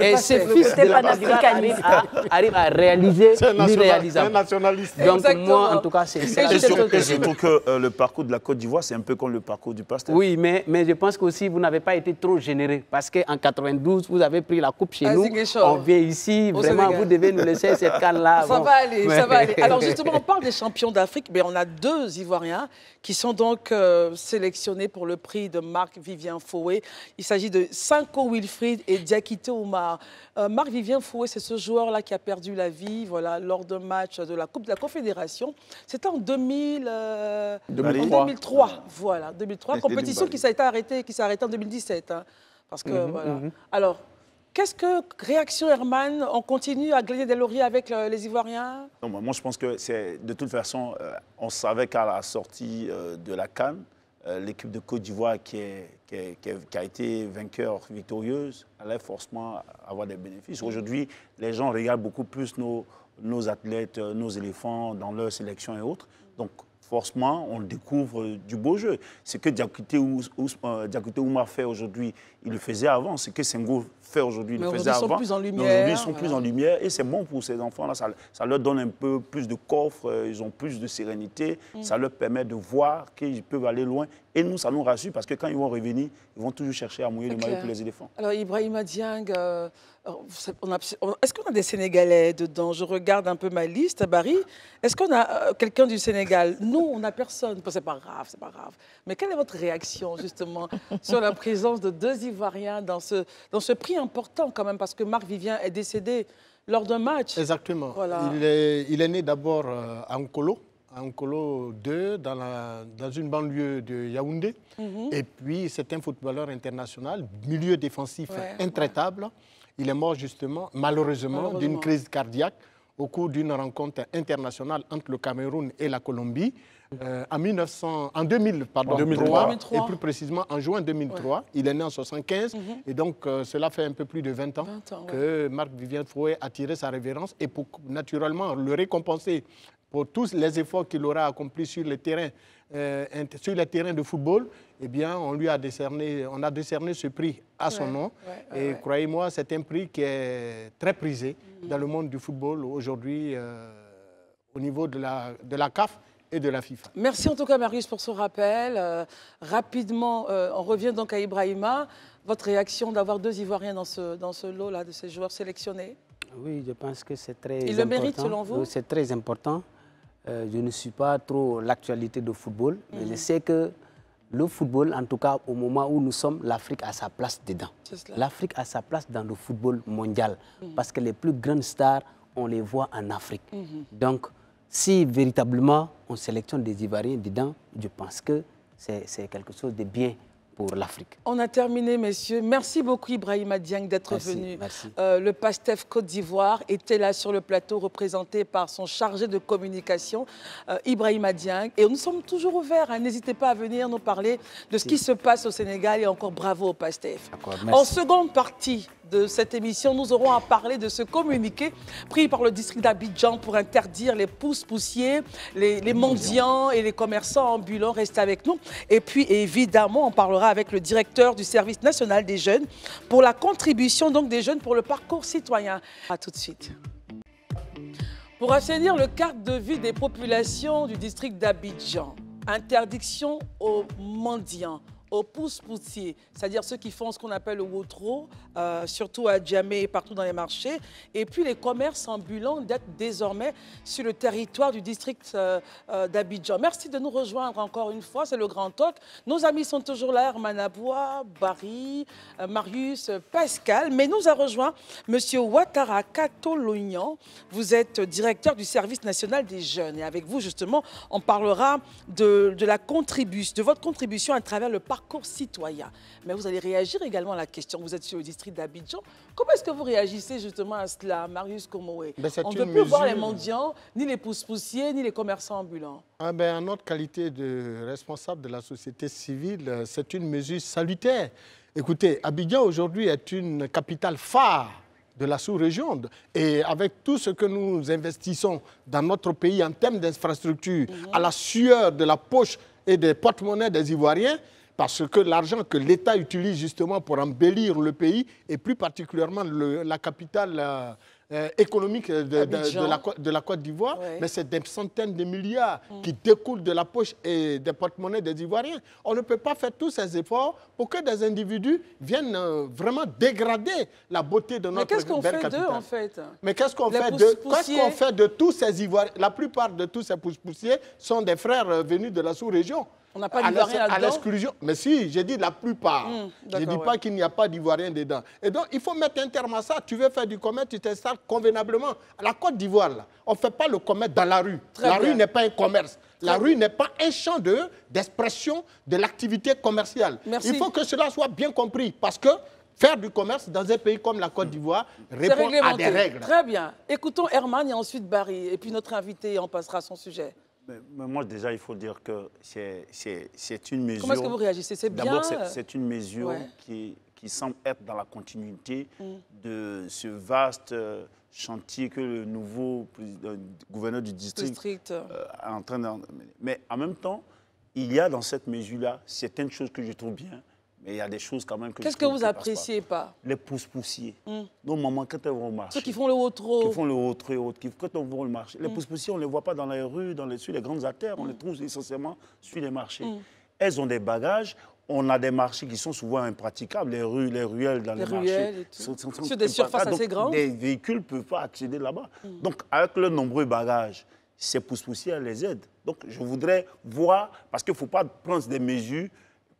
et ce fils de la Côte arrive, à réaliser l'irréalisable. nationaliste. Donc moi, en tout cas, c'est ça. Et, surtout que euh, le parcours de la Côte d'Ivoire, c'est un peu comme le parcours du pasteur. Oui, mais, mais je pense qu'aussi, vous n'avez pas été trop généreux. Parce qu'en 92, vous avez pris la coupe chez nous. On vient ici. vraiment, vous devez nous laisser cette canne-là. Ça va aller, ça va aller. Alors justement, on parle des champions d'Afrique, mais on a deux Ivoiriens qui ils sont donc euh, sélectionnés pour le prix de Marc Vivien Foué. Il s'agit de Sanko Wilfried et Diakité Omar. Euh, Marc Vivien Foué, c'est ce joueur-là qui a perdu la vie voilà, lors d'un match de la Coupe de la Confédération. C'était en 2000, 2003. 2003. Voilà, 2003. Compétition qui s'est arrêtée, qui en 2017. Hein, parce que mhm, voilà. Mhm. Alors. Qu'est-ce que réaction Herman On continue à gagner des lauriers avec euh, les Ivoiriens non, moi, je pense que c'est de toute façon, euh, on savait qu'à la sortie euh, de la Cannes, l'équipe de Côte d'Ivoire qui, qui, a été vainqueur, victorieuse, allait forcément avoir des bénéfices. Aujourd'hui, les gens regardent beaucoup plus nos, nos athlètes, nos éléphants dans leur sélection et autres. Donc, forcément, on découvre du beau jeu. Ce que Diakité Ouma fait aujourd'hui, il le faisait avant. Ce que Senghor fait aujourd'hui, il le faisait avant. Aujourd'hui, ils sont plus en lumière. sont plus en lumière. Et c'est bon pour ces enfants-là. Ça, leur donne un peu plus de coffre, euh, ils ont plus de sérénité. Mm. Ça leur permet de voir qu'ils peuvent aller loin. Et nous, ça nous rassure parce que quand ils vont revenir, ils vont toujours chercher à mouiller le maillot pour les éléphants. Alors, Ibrahim Diang, euh, est-ce qu'on a des Sénégalais dedans Je regarde un peu ma liste, Barry. Est-ce qu'on a euh, quelqu'un du Sénégal Nous, on n'a personne. Bon, c'est pas grave, c'est pas grave. Mais quelle est votre réaction, justement, sur la présence de deux dans ce, dans ce prix important quand même, parce que Marc Vivien est décédé lors d'un match. Exactement. Il, est, né d'abord euh, à Nkolo, à 2, dans, dans une banlieue de Yaoundé. Mhm. Et puis, c'est un footballeur international, milieu défensif intraitable. Il est mort justement, malheureusement. d'une crise cardiaque au cours d'une rencontre internationale entre le Cameroun et la Colombie. Euh, en, 1900, en 2000, 2003, et plus précisément en juin 2003. Il est né en 1975 mhm. et donc euh, cela fait un peu plus de 20 ans, que Marc Vivien Fouet a tiré sa révérence et pour naturellement le récompenser pour tous les efforts qu'il aura accomplis sur le terrain, euh, sur les terrains de football, eh bien, on lui a décerné, on a décerné ce prix à son nom. et croyez-moi, c'est un prix qui est très prisé dans le monde du football aujourd'hui euh, au niveau de la, de la CAF et de la FIFA. Merci en tout cas, Marius, pour ce rappel. Euh, rapidement, euh, on revient donc à Ibrahima. Votre réaction d'avoir deux Ivoiriens dans ce, dans ce lot-là, de ces joueurs sélectionnés Oui, je pense que c'est très Il le mérite, selon vous C'est très important. je ne suis pas trop l'actualité de football, mais mhm. je sais que le football, en tout cas au moment où nous sommes, l'Afrique a sa place dedans. L'Afrique a sa place dans le football mondial mhm. parce que les plus grandes stars, on les voit en Afrique. Mhm. Donc, si véritablement on sélectionne des Ivoiriens dedans, je pense que c'est quelque chose de bien pour l'Afrique. On a terminé, messieurs. Merci beaucoup, Ibrahim Dieng, d'être venu. Euh, le PASTEF Côte d'Ivoire était là sur le plateau, représenté par son chargé de communication, euh, Ibrahim Ibrahima Et nous sommes toujours ouverts. Hein. N'hésitez pas à venir nous parler de ce qui se passe au Sénégal. Et encore bravo au PASTEF. En seconde partie, de cette émission, nous aurons à parler de ce communiqué pris par le district d'Abidjan pour interdire les pousses poussiers, les, les, mendiants et les commerçants ambulants. Restez avec nous. Et puis, évidemment, on parlera avec le directeur du service national des jeunes pour la contribution donc, des jeunes pour le parcours citoyen. À tout de suite. Pour assainir le cadre de vie des populations du district d'Abidjan, interdiction aux mendiants, aux pousse-poutiers, c'est-à-dire ceux qui font ce qu'on appelle le wotro, euh, surtout à Djamé et partout dans les marchés. Et puis les commerces ambulants d'être désormais sur le territoire du district euh, euh, d'Abidjan. Merci de nous rejoindre encore une fois, c'est le Grand Talk. Nos amis sont toujours là, Herman Aboua, Barry, Marius, Pascal. Mais nous a rejoint M. Ouattara Katolounian. Vous êtes directeur du service national des jeunes. Et avec vous, justement, on parlera de, de la contribution, de votre contribution à travers le parc parcours citoyen. Mais vous allez réagir également à la question. Vous êtes sur le district d'Abidjan. Comment est-ce que vous réagissez justement à cela, Marius Komoé ben, On ne peut plus voir les mendiants, ni les pousse-poussiers, ni les commerçants ambulants. Ah ben, en notre qualité de responsable de la société civile, euh, c'est une mesure salutaire. Écoutez, Abidjan aujourd'hui est une capitale phare de la sous-région. Et avec tout ce que nous investissons dans notre pays en termes d'infrastructures, mhm. à la sueur de la poche et des porte-monnaies des Ivoiriens, parce que l'argent que l'État utilise justement pour embellir le pays, et plus particulièrement la capitale euh, euh, économique de, la, Côte d'Ivoire, mais c'est des centaines de milliards mm. qui découlent de la poche et des porte-monnaies des Ivoiriens. On ne peut pas faire tous ces efforts pour que des individus viennent euh, vraiment dégrader la beauté de notre belle capitale. Mais qu'est-ce qu'on fait d'eux, en fait Mais qu'est-ce qu'on fait, de tous ces Ivoiriens La plupart de tous ces pousses poussiers sont des frères venus de la sous-région. On n'a pas d'Ivoiriens À l'exclusion. Mais si, j'ai dit la plupart. Hmm, je ne dis pas qu'il n'y a pas d'Ivoiriens dedans. Et donc, il faut mettre un terme à ça. Tu veux faire du commerce, tu t'installes convenablement. À la Côte d'Ivoire, on ne fait pas le commerce dans la rue. la rue n'est pas un commerce. la rue n'est pas un champ d'expression de, l'activité commerciale. Il faut que cela soit bien compris parce que faire du commerce dans un pays comme la Côte d'Ivoire répond à des règles. Très bien. Écoutons Herman et ensuite Barry. Et puis notre invité, en passera à son sujet. Mais, moi, déjà, il faut dire que c'est une mesure... Comment est-ce que vous réagissez C'est bien... D'abord, euh, c'est une mesure qui, semble être dans la continuité mm. de ce vaste euh, chantier que le nouveau euh, gouverneur du district, est en train d'amener. Mais en même temps, il y a dans cette mesure-là certaines choses que je trouve bien, mais il y a des choses quand même que. Qu'est-ce que vous appréciez pas, Les pousses poussiers hmm. Non, Nos quand elles vont au marché. Ceux qui font le haut trop. Qui font le haut et quand on vont au marché. Les hmm. pousses poussiers on ne les voit pas dans les rues, dans les, sur les grandes artères. On les hmm. trouve essentiellement sur les marchés. Elles ont des bagages. On a des marchés qui sont souvent impraticables, les rues, les ruelles dans les, marchés. sur des surfaces ah, assez grandes. Les véhicules ne peuvent pas accéder là-bas. Donc, avec leurs nombreux bagages, ces pousses poussières les aident. Donc, je voudrais voir, parce qu'il ne faut pas prendre des mesures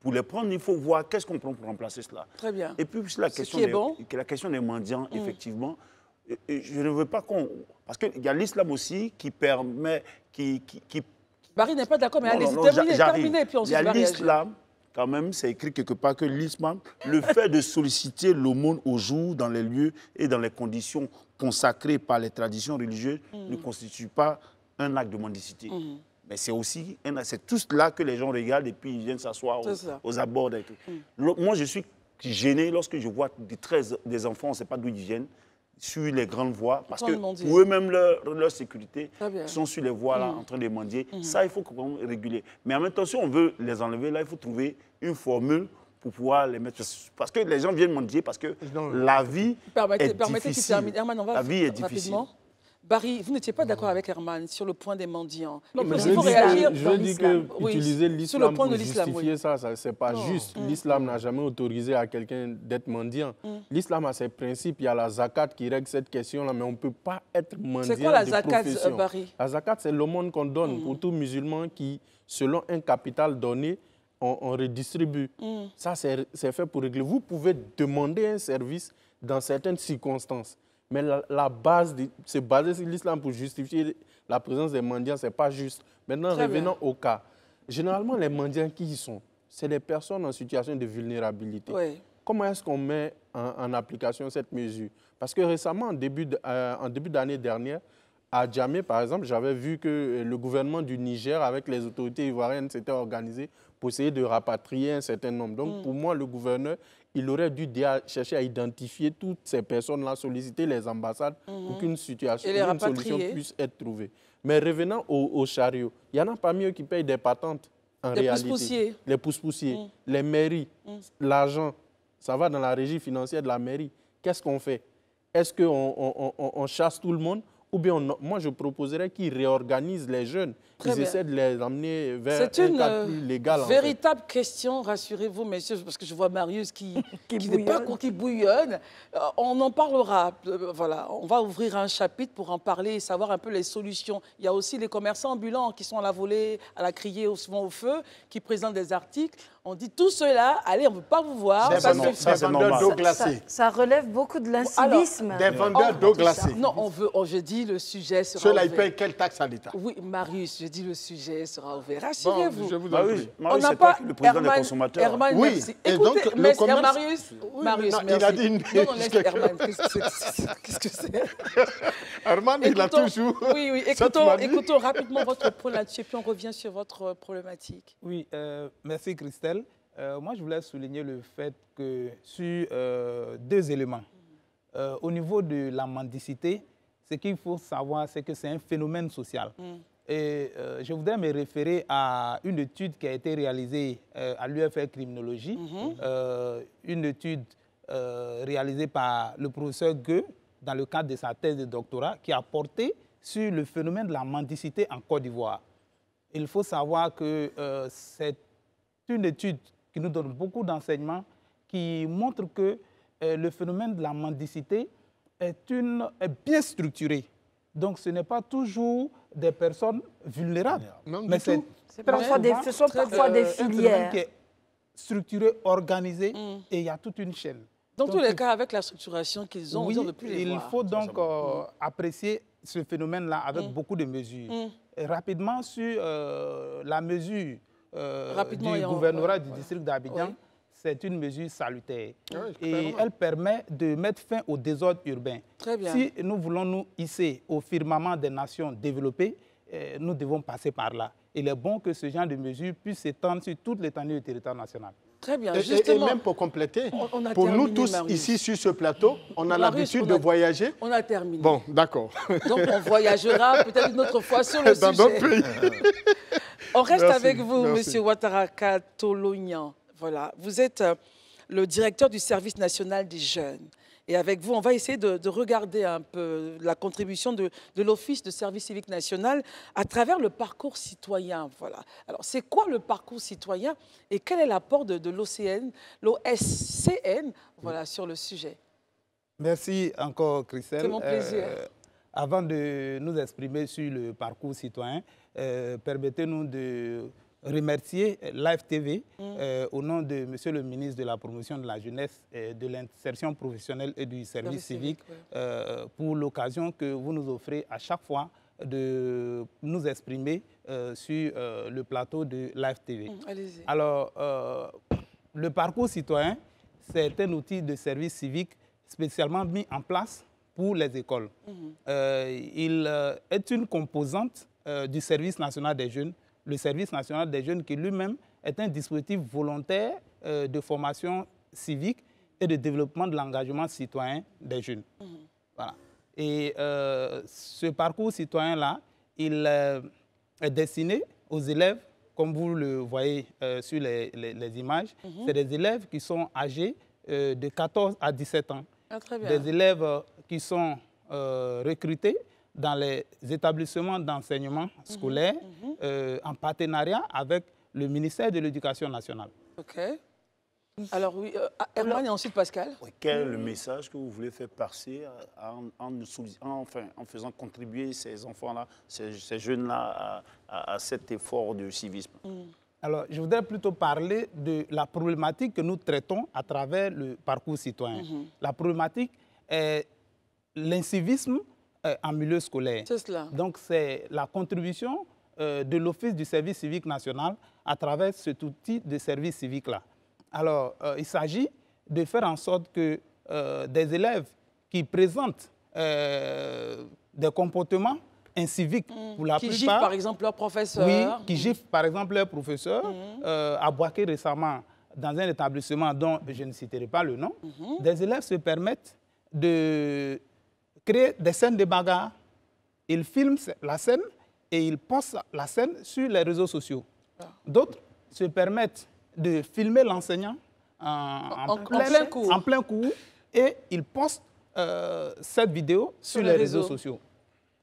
pour les prendre, il faut voir qu'est-ce qu'on prend pour remplacer cela. Très bien. Et puis, la question, des, la question des mendiants, mm. effectivement, je ne veux pas qu'on. Parce qu'il y a l'islam aussi qui permet. Qui, qui, n'est pas d'accord, mais allez-y, terminez, terminez, puis on Il y a l'islam, quand même, c'est écrit quelque part que l'islam, le fait de solliciter l'aumône au jour, dans les lieux et dans les conditions consacrées par les traditions religieuses, mm. ne constitue pas un acte de mendicité. Mm. Mais c'est aussi, c'est tout là que les gens regardent et puis ils viennent s'asseoir aux, abords. Et tout. Mm. Moi, je suis gêné lorsque je vois des, 13, des enfants, on ne sait pas d'où ils viennent, sur les grandes voies, parce que eux-mêmes, leur, sécurité, sont sur les voies là, mm. en train de mendier. Mm-hmm. Ça, il faut qu'on réguler. Mais en même temps, si on veut les enlever, là, il faut trouver une formule pour pouvoir les mettre. Parce que les gens viennent mendier parce que la vie la vie est difficile. Barry, vous n'étiez pas d'accord avec Herman sur le point des mendiants. Non, mais je, veux réagir je dis que utiliser l'islam pour justifier ça, ça c'est pas juste. Mm. L'islam n'a jamais autorisé à quelqu'un d'être mendiant. Mm. L'islam a ses principes. Il y a la zakat qui règle cette question-là, mais on ne peut pas être mendiant C'est quoi la zakat, euh, Barry La zakat, c'est l'aumône qu'on donne mm. pour tout musulman qui, selon un capital donné, on, on redistribue. Ça, c'est fait pour régler. Vous pouvez demander un service dans certaines circonstances. Mais la, base, de, se sur l'islam pour justifier la présence des mendiants, ce n'est pas juste. Maintenant, revenons au cas. Généralement, les mendiants qui y sont, c'est des personnes en situation de vulnérabilité. Comment est-ce qu'on met en, application cette mesure Parce que récemment, euh, en début d'année dernière, à Djamé, par exemple, j'avais vu que euh, le gouvernement du Niger, avec les autorités ivoiriennes, s'était organisé pour essayer de rapatrier un certain nombre. Donc, mm. pour moi, le gouverneur, il aurait dû chercher à identifier toutes ces personnes-là, solliciter les ambassades pour mhm. qu'une situation, une solution puisse être trouvée. Mais revenant au, chariot, il n'y en a pas mieux qui payent des patentes en les réalité. les pousses poussiers Les mhm. mairies, mhm. l'argent, ça va dans la régie financière de la mairie. Qu'est-ce qu'on fait Est-ce qu'on chasse tout le monde ou bien moi je proposerais qu'ils réorganisent les jeunes, qu'ils essaient de les amener vers un cadre euh, plus légal. C'est une véritable question, rassurez-vous messieurs, parce que je vois Marius qui, pas qui bouillonne. Euh, on en parlera, euh, voilà, on va ouvrir un chapitre pour en parler et savoir un peu les solutions. Il y a aussi les commerçants ambulants qui sont à la volée, à la criée, souvent au feu, qui présentent des articles. On dit tout cela, allez, on ne veut pas vous voir. parce Ça, relève beaucoup de l'incivisme. Des vendeurs oh, d'eau glacée. Non, on veut, je dis le sujet sera Ceux-là, il paye quelle taxe à l'État Oui, Marius, je dis le sujet sera ouvert. Rassurez-vous. Bon, bah Marius, Marius c'est pas le président des consommateurs. Herman, oui, merci. Écoutez, Marius, il a dit une Non, qu'est-ce que c'est Herman, il a toujours... Oui, oui, écoutons, écoutons rapidement votre point là-dessus, puis on revient sur votre problématique. Oui, euh, merci Christelle. Euh, moi, je voulais souligner le fait que sur euh, deux éléments, euh, au niveau de la mendicité, ce qu'il faut savoir, c'est que c'est un phénomène social. Mm. Et je voudrais me référer à une étude qui a été réalisée à l'UFR Criminologie, mm-hmm. Mm-hmm. une étude réalisée par le professeur Gueux dans le cadre de sa thèse de doctorat qui a porté sur le phénomène de la mendicité en Côte d'Ivoire. Il faut savoir que c'est une étude qui nous donne beaucoup d'enseignements qui montrent que euh, le phénomène de la mendicité est, une, bien structuré. Donc ce n'est pas toujours des personnes vulnérables. mais c'est parfois des, ce sont parfois euh, des filières. Qui est structuré, organisé, mm. et il y a toute une chaîne. Dans tous les cas, avec la structuration qu'ils ont, depuis on ne il faut donc euh, apprécier ce phénomène-là avec mm. beaucoup de mesures. Mm. Rapidement, sur la mesure euh, du gouvernorat du district d'Abidjan, c'est une mesure salutaire. Ah et elle permet de mettre fin au désordre urbain. Si nous voulons nous hisser au firmament des nations développées, eh, nous devons passer par là. Il est bon que ce genre de mesure puisse s'étendre sur toute l'étendue du territoire national. Très bien, et, justement. Et, même pour compléter, pour nous tous ici sur ce plateau, on a l'habitude de voyager. On a terminé. Bon, d'accord. Donc on voyagera peut-être une autre fois sur le sujet. on reste avec vous, Monsieur Ouattara Voilà, vous êtes euh, le directeur du service national des jeunes. Et avec vous, on va essayer de, regarder un peu la contribution de, l'Office de service civique national à travers le parcours citoyen. Voilà. Alors, c'est quoi le parcours citoyen et quel est l'apport de, de l'OSCN voilà, mm. sur le sujet Merci encore, Christelle. C'est mon euh, plaisir. avant de nous exprimer sur le parcours citoyen, euh, permettez-nous de remercier Live TV mm. euh, au nom de Monsieur le ministre de la Promotion de la Jeunesse, de l'insertion professionnelle et du service civique, euh, pour l'occasion que vous nous offrez à chaque fois de nous exprimer euh, sur le plateau de Live TV. Mm, Alors, le parcours citoyen, c'est un outil de service civique spécialement mis en place pour les écoles. Mm-hmm. il est une composante du service national des jeunes le service national des jeunes qui lui-même est un dispositif volontaire euh, de formation civique et de développement de l'engagement citoyen des jeunes. Mmh. Voilà. Et euh, ce parcours citoyen-là, il euh, est destiné aux élèves, comme vous le voyez sur les, images. Mmh. C'est des élèves qui sont âgés de 14 à 17 ans. Ah, très bien. Des élèves qui sont recrutés dans les établissements d'enseignement scolaire mhm, mhm. Euh, en partenariat avec le ministère de l'Éducation nationale. OK. Alors oui, euh, ah, et ensuite Pascal. quel est le message que vous voulez faire passer euh, en, en faisant contribuer ces enfants-là, ces, jeunes-là à, cet effort de civisme mm. Alors, je voudrais plutôt parler de la problématique que nous traitons à travers le parcours citoyen. Mm-hmm. La problématique est l'incivisme en milieu scolaire. Cela. Donc c'est la contribution euh, de l'Office du service civique national à travers cet outil de service civique-là. Alors, euh, il s'agit de faire en sorte que euh, des élèves qui présentent des comportements inciviques mmh. pour la qui plupart... Qui par exemple leur professeur. Oui, mmh. qui gifent par exemple leur professeur. Mmh. à Boaké récemment, dans un établissement dont je ne citerai pas le nom, des élèves se permettent de créent des scènes de bagarre. Ils filment la scène et ils postent la scène sur les réseaux sociaux. Ah. D'autres se permettent de filmer l'enseignant en, plein, cours. et ils postent euh, cette vidéo sur, les, réseaux. sociaux.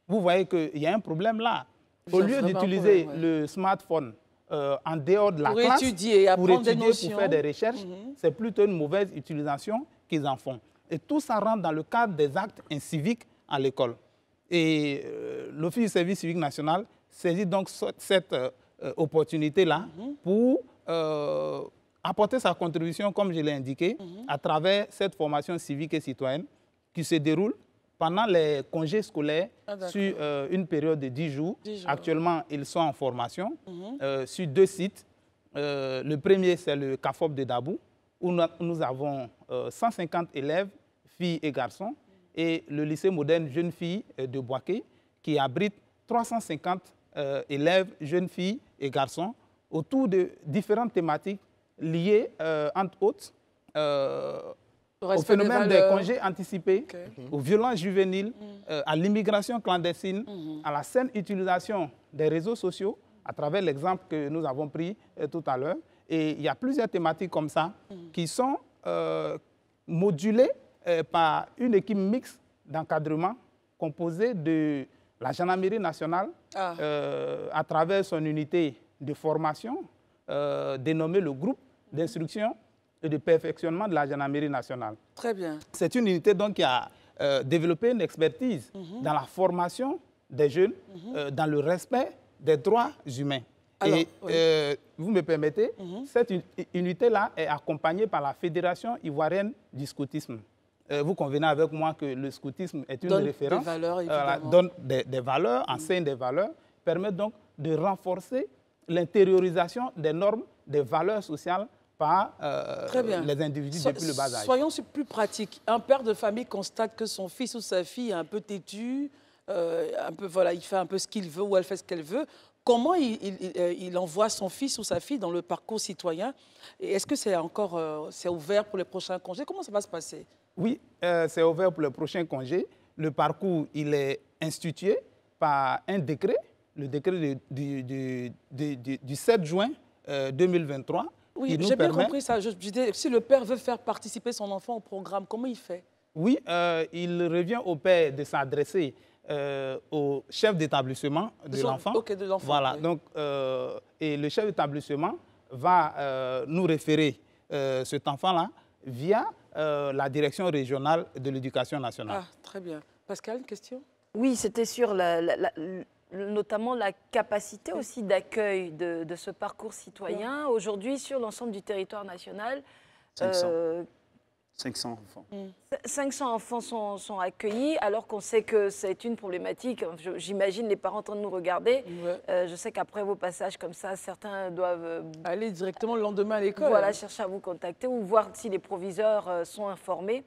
Vous voyez qu'il y a un problème là. Au lieu d'utiliser le smartphone euh, en dehors de la classe pour étudier, pour faire des recherches, mhm. c'est plutôt une mauvaise utilisation qu'ils en font. Et tout ça rentre dans le cadre des actes inciviques à l'école. Et euh, l'Office du service civique national saisit donc cette euh, opportunité-là mhm. pour euh, apporter sa contribution, comme je l'ai indiqué, mhm. à travers cette formation civique et citoyenne qui se déroule pendant les congés scolaires ah, sur une période de 10 jours. Actuellement, ils sont en formation mhm. sur deux sites. le premier, c'est le CAFOP de Dabou, où nous avons 150 élèves filles et garçons, et le lycée moderne Jeunes Filles euh, de Boaké, qui abrite 350 euh, élèves, jeunes filles et garçons, autour de différentes thématiques liées, euh, entre autres, au, phénomène des, congés anticipés, au aux violences juvéniles, mm. à l'immigration clandestine, mm-hmm. à la saine utilisation des réseaux sociaux, à travers l'exemple que nous avons pris tout à l'heure. Et il y a plusieurs thématiques comme ça mm. qui sont modulées euh, par une équipe mixte d'encadrement composée de la gendarmerie nationale ah. euh, à travers son unité de formation euh, dénommée le groupe d'instruction et de perfectionnement de la gendarmerie nationale. Très bien. C'est une unité donc qui a développé une expertise mhm. dans la formation des jeunes, mhm. dans le respect des droits humains. Alors, et vous me permettez, mhm. cette unité-là est accompagnée par la Fédération ivoirienne du scoutisme. Euh, vous convenez avec moi que le scoutisme est une donne référence, euh, des valeurs, donne des, valeurs, enseigne des valeurs, permet donc de renforcer l'intériorisation des normes, des valeurs sociales par euh, les individus depuis le bas âge. Soyons plus pratiques. Un père de famille constate que son fils ou sa fille est un peu têtu, un peu, voilà, il fait un peu ce qu'il veut ou elle fait ce qu'elle veut. Comment il, envoie son fils ou sa fille dans le parcours citoyen Est-ce que c'est encore c'est ouvert pour les prochains congés Comment ça va se passer oui, euh, c'est ouvert pour le prochain congé. Le parcours, il est institué par un décret, le décret du, du, 7 juin 2023. Euh, oui, j'ai bien compris ça. si le père veut faire participer son enfant au programme, comment il fait Oui, euh, il revient au père de s'adresser au chef d'établissement de l'enfant. Ok, de Voilà, donc, et le chef d'établissement va nous référer cet enfant-là via euh, la direction régionale de l'éducation nationale. Ah, très bien. Pascal, une question Oui, c'était sur la, notamment la capacité aussi d'accueil de, ce parcours citoyen. Aujourd'hui, sur l'ensemble du territoire national, 500. 500 enfants. 500 mm. enfants sont, accueillis, alors qu'on sait que c'est une problématique. J'imagine les parents en train de nous regarder. Euh, je sais qu'après vos passages comme ça, certains doivent... Euh, Aller directement le lendemain à l'école. Voilà, chercher à vous contacter ou voir si les proviseurs euh, sont informés.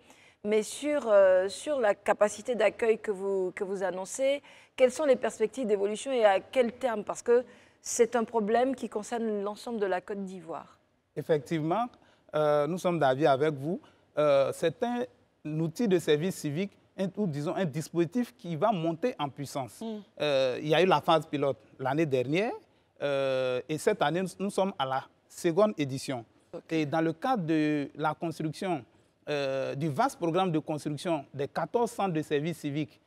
Mais sur, sur la capacité d'accueil que vous, que vous annoncez, quelles sont les perspectives d'évolution et à quel terme Parce que c'est un problème qui concerne l'ensemble de la Côte d'Ivoire. Effectivement, nous sommes d'avis avec vous. Euh, c'est un outil de service civique un, ou disons un dispositif qui va monter en puissance. Mm. Euh, il y a eu la phase pilote l'année dernière euh, et cette année, nous, sommes à la seconde édition. Et dans le cadre de la construction, du vaste programme de construction des 14 centres de service civique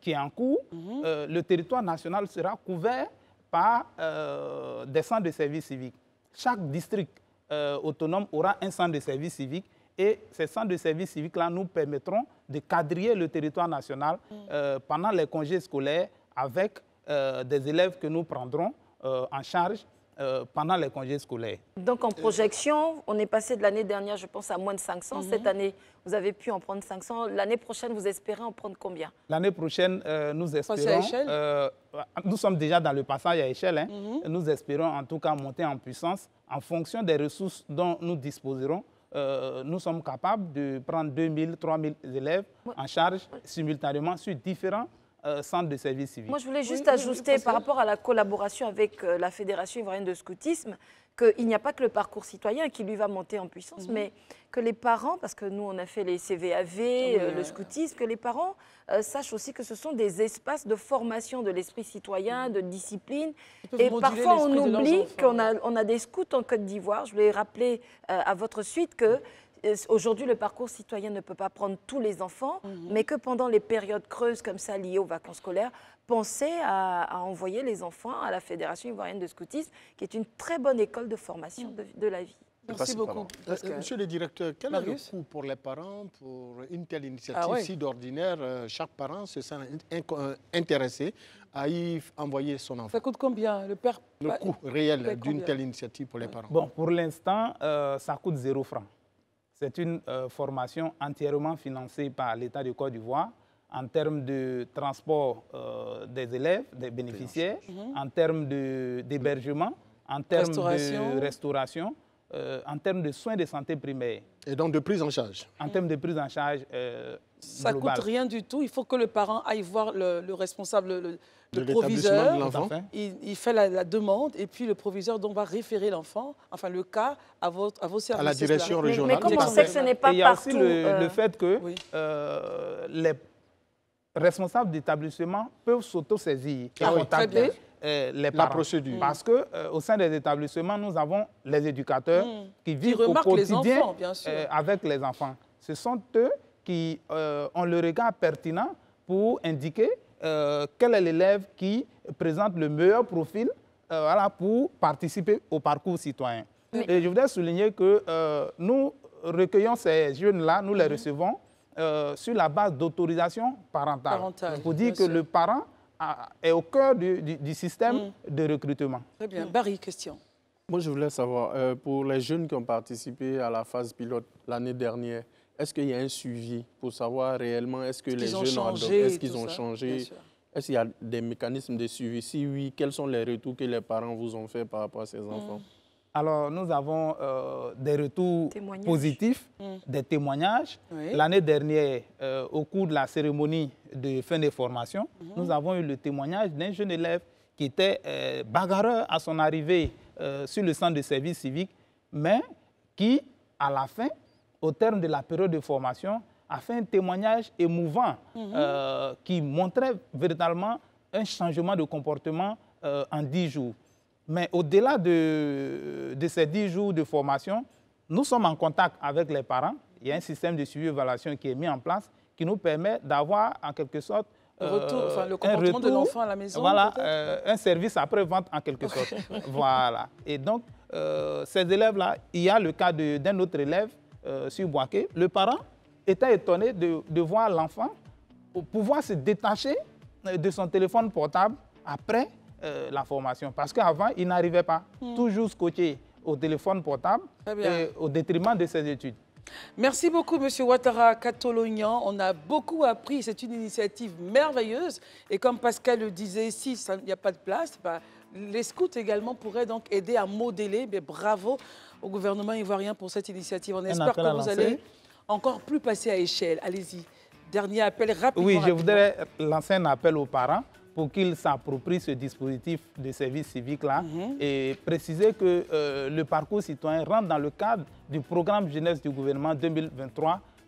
qui est en cours, mm-hmm. le territoire national sera couvert par des centres de service civique. Chaque district autonome aura un centre de service civique et ces centres de service civique-là nous permettront de quadriller le territoire national mm. euh, pendant les congés scolaires avec euh, des élèves que nous prendrons euh, en charge pendant les congés scolaires. Donc en projection, on est passé de l'année dernière, je pense, à moins de 500. Mhm. Cette année, vous avez pu en prendre 500. L'année prochaine, vous espérez en prendre combien L'année prochaine, nous espérons... À nous sommes déjà dans le passage à échelle. Hein, mhm. Nous espérons en tout cas monter en puissance en fonction des ressources dont nous disposerons euh, nous sommes capables de prendre 3 000 élèves en charge simultanément sur différents euh, centres de services civils. Moi, je voulais juste ajuster ajouter par rapport à la collaboration avec euh, la Fédération ivoirienne de scoutisme qu'il n'y a pas que le parcours citoyen qui lui va monter en puissance, mhm. mais les parents, parce que nous on a fait les CVAV, ah euh, le scoutisme, que les parents euh, sachent aussi que ce sont des espaces de formation de l'esprit citoyen, mm. de discipline. Et parfois on oublie qu'on a, des scouts en Côte d'Ivoire. Je voulais rappeler euh, à votre suite que aujourd'hui, le parcours citoyen ne peut pas prendre tous les enfants, mm-hmm. mais que pendant les périodes creuses comme ça liées aux vacances scolaires, pensez à, envoyer les enfants à la Fédération ivoirienne de scoutisme, qui est une très bonne école de formation mm. de la vie. Merci beaucoup. Euh, euh, monsieur le directeur, quel est le coût pour les parents pour une telle initiative ah Si d'ordinaire, euh, chaque parent se sent intéressé à y envoyer son enfant. Ça coûte combien Le, coût réel d'une telle initiative pour les parents Bon, pour l'instant, ça coûte zéro franc. C'est une formation entièrement financée par l'État de Côte d'Ivoire en termes de transport des élèves, des bénéficiaires, en termes d'hébergement, en termes de restauration euh, en termes de soins de santé primaire. Et donc de prise en charge En termes de prise en charge euh, Ça ne coûte rien du tout. Il faut que le parent aille voir le, responsable, le, proviseur. De il, il, fait la, demande et puis le proviseur donc, va référer l'enfant, enfin le cas, à, votre, à vos services. À la direction régionale. Mais, comment on sait que ce n'est pas partout Il y a aussi le, euh, fait que les les responsables d'établissement peuvent s'auto-saisir et ah eh, les parents. procédure. Mm. Parce que euh, au sein des établissements, nous avons les éducateurs mm. qui vivent au quotidien euh, avec les enfants. Ce sont eux qui euh, ont le regard pertinent pour indiquer quel est l'élève qui présente le meilleur profil voilà, pour participer au parcours citoyen. Et je voudrais souligner que nous recueillons ces jeunes-là, nous les mm. recevons euh, sur la base d'autorisation parentale, parentale. Pour dire que le parent est au cœur du, système mm. de recrutement. Très bien. Mm. Barry, question. Moi, je voulais savoir, euh, pour les jeunes qui ont participé à la phase pilote l'année dernière, est-ce qu'il y a un suivi pour savoir réellement est-ce que les jeunes ont changé Est-ce qu'ils ont changé Est-ce qu'il y a des mécanismes de suivi Si oui, quels sont les retours que les parents vous ont fait par rapport à ces mm. enfants alors, nous avons euh, des retours positifs, mm. des témoignages. L'année dernière, euh, au cours de la cérémonie de fin de formation, mhm. nous avons eu le témoignage d'un jeune élève qui était euh, bagarreur à son arrivée sur le centre de service civique, mais qui, à la fin, au terme de la période de formation, a fait un témoignage émouvant mhm. qui montrait véritablement un changement de comportement en dix jours. Mais au-delà de, de, ces 10 jours de formation, nous sommes en contact avec les parents. Il y a un système de suivi évaluation qui est mis en place qui nous permet d'avoir en quelque sorte le euh, un retour de l'enfant à la maison. Voilà, euh, un service après-vente en quelque sorte. voilà. Et donc, euh, ces élèves-là, il y a le cas d'un autre élève sur Boaké. Le parent était étonné de, de voir l'enfant pouvoir se détacher de son téléphone portable après l'information. Euh, la formation. Parce qu'avant, il n'arrivait pas. Hmm. Toujours scotché au téléphone portable, au détriment de ses études. Merci beaucoup, M. Ouattara Catolognan. On a beaucoup appris. C'est une initiative merveilleuse. Et comme Pascal le disait, si il n'y a pas de place, bah, les scouts également pourraient donc aider à modeler. Mais bravo au gouvernement ivoirien pour cette initiative. On espère que vous allez encore plus passer à échelle. Allez-y. Dernier appel rapidement. Oui, je voudrais lancer un appel aux parents pour qu'ils s'approprient ce dispositif de service civique-là mhm. et préciser que euh, le parcours citoyen rentre dans le cadre du programme jeunesse du gouvernement 2023-2025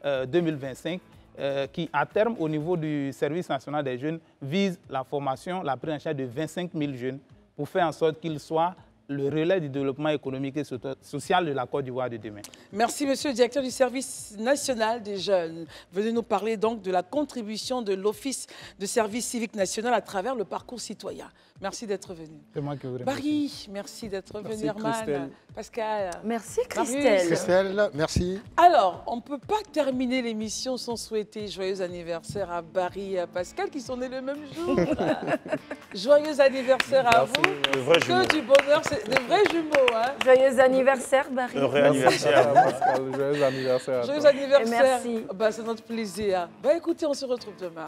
euh, euh, qui, à terme, au niveau du Service national des jeunes, vise la formation, la prise en charge de 25 000 jeunes pour faire en sorte qu'ils soient le relais du développement économique et social de la Côte d'Ivoire de demain. Merci, monsieur le directeur du service national des jeunes. Venez nous parler donc de la contribution de l'Office de service civique national à travers le parcours citoyen. Merci d'être venu. C'est moi qui vous remercie. Barry, merci d'être venu. Herman, Pascal. Merci Christelle. Christelle, merci. Alors, on ne peut pas terminer l'émission sans souhaiter joyeux anniversaire à Barry et à Pascal qui sont nés le même jour. joyeux anniversaire à vous. De vrais que du bonheur, c'est de vrais jumeaux. Hein. Joyeux anniversaire Barry. Joyeux anniversaire. Pascal, joyeux anniversaire. À toi. Joyeux anniversaire. merci. Bah, c'est notre plaisir. Bah, écoutez, on se retrouve demain.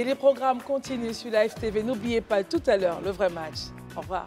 Et les programmes continuent sur live TV. N'oubliez pas tout à l'heure le vrai match. Au revoir.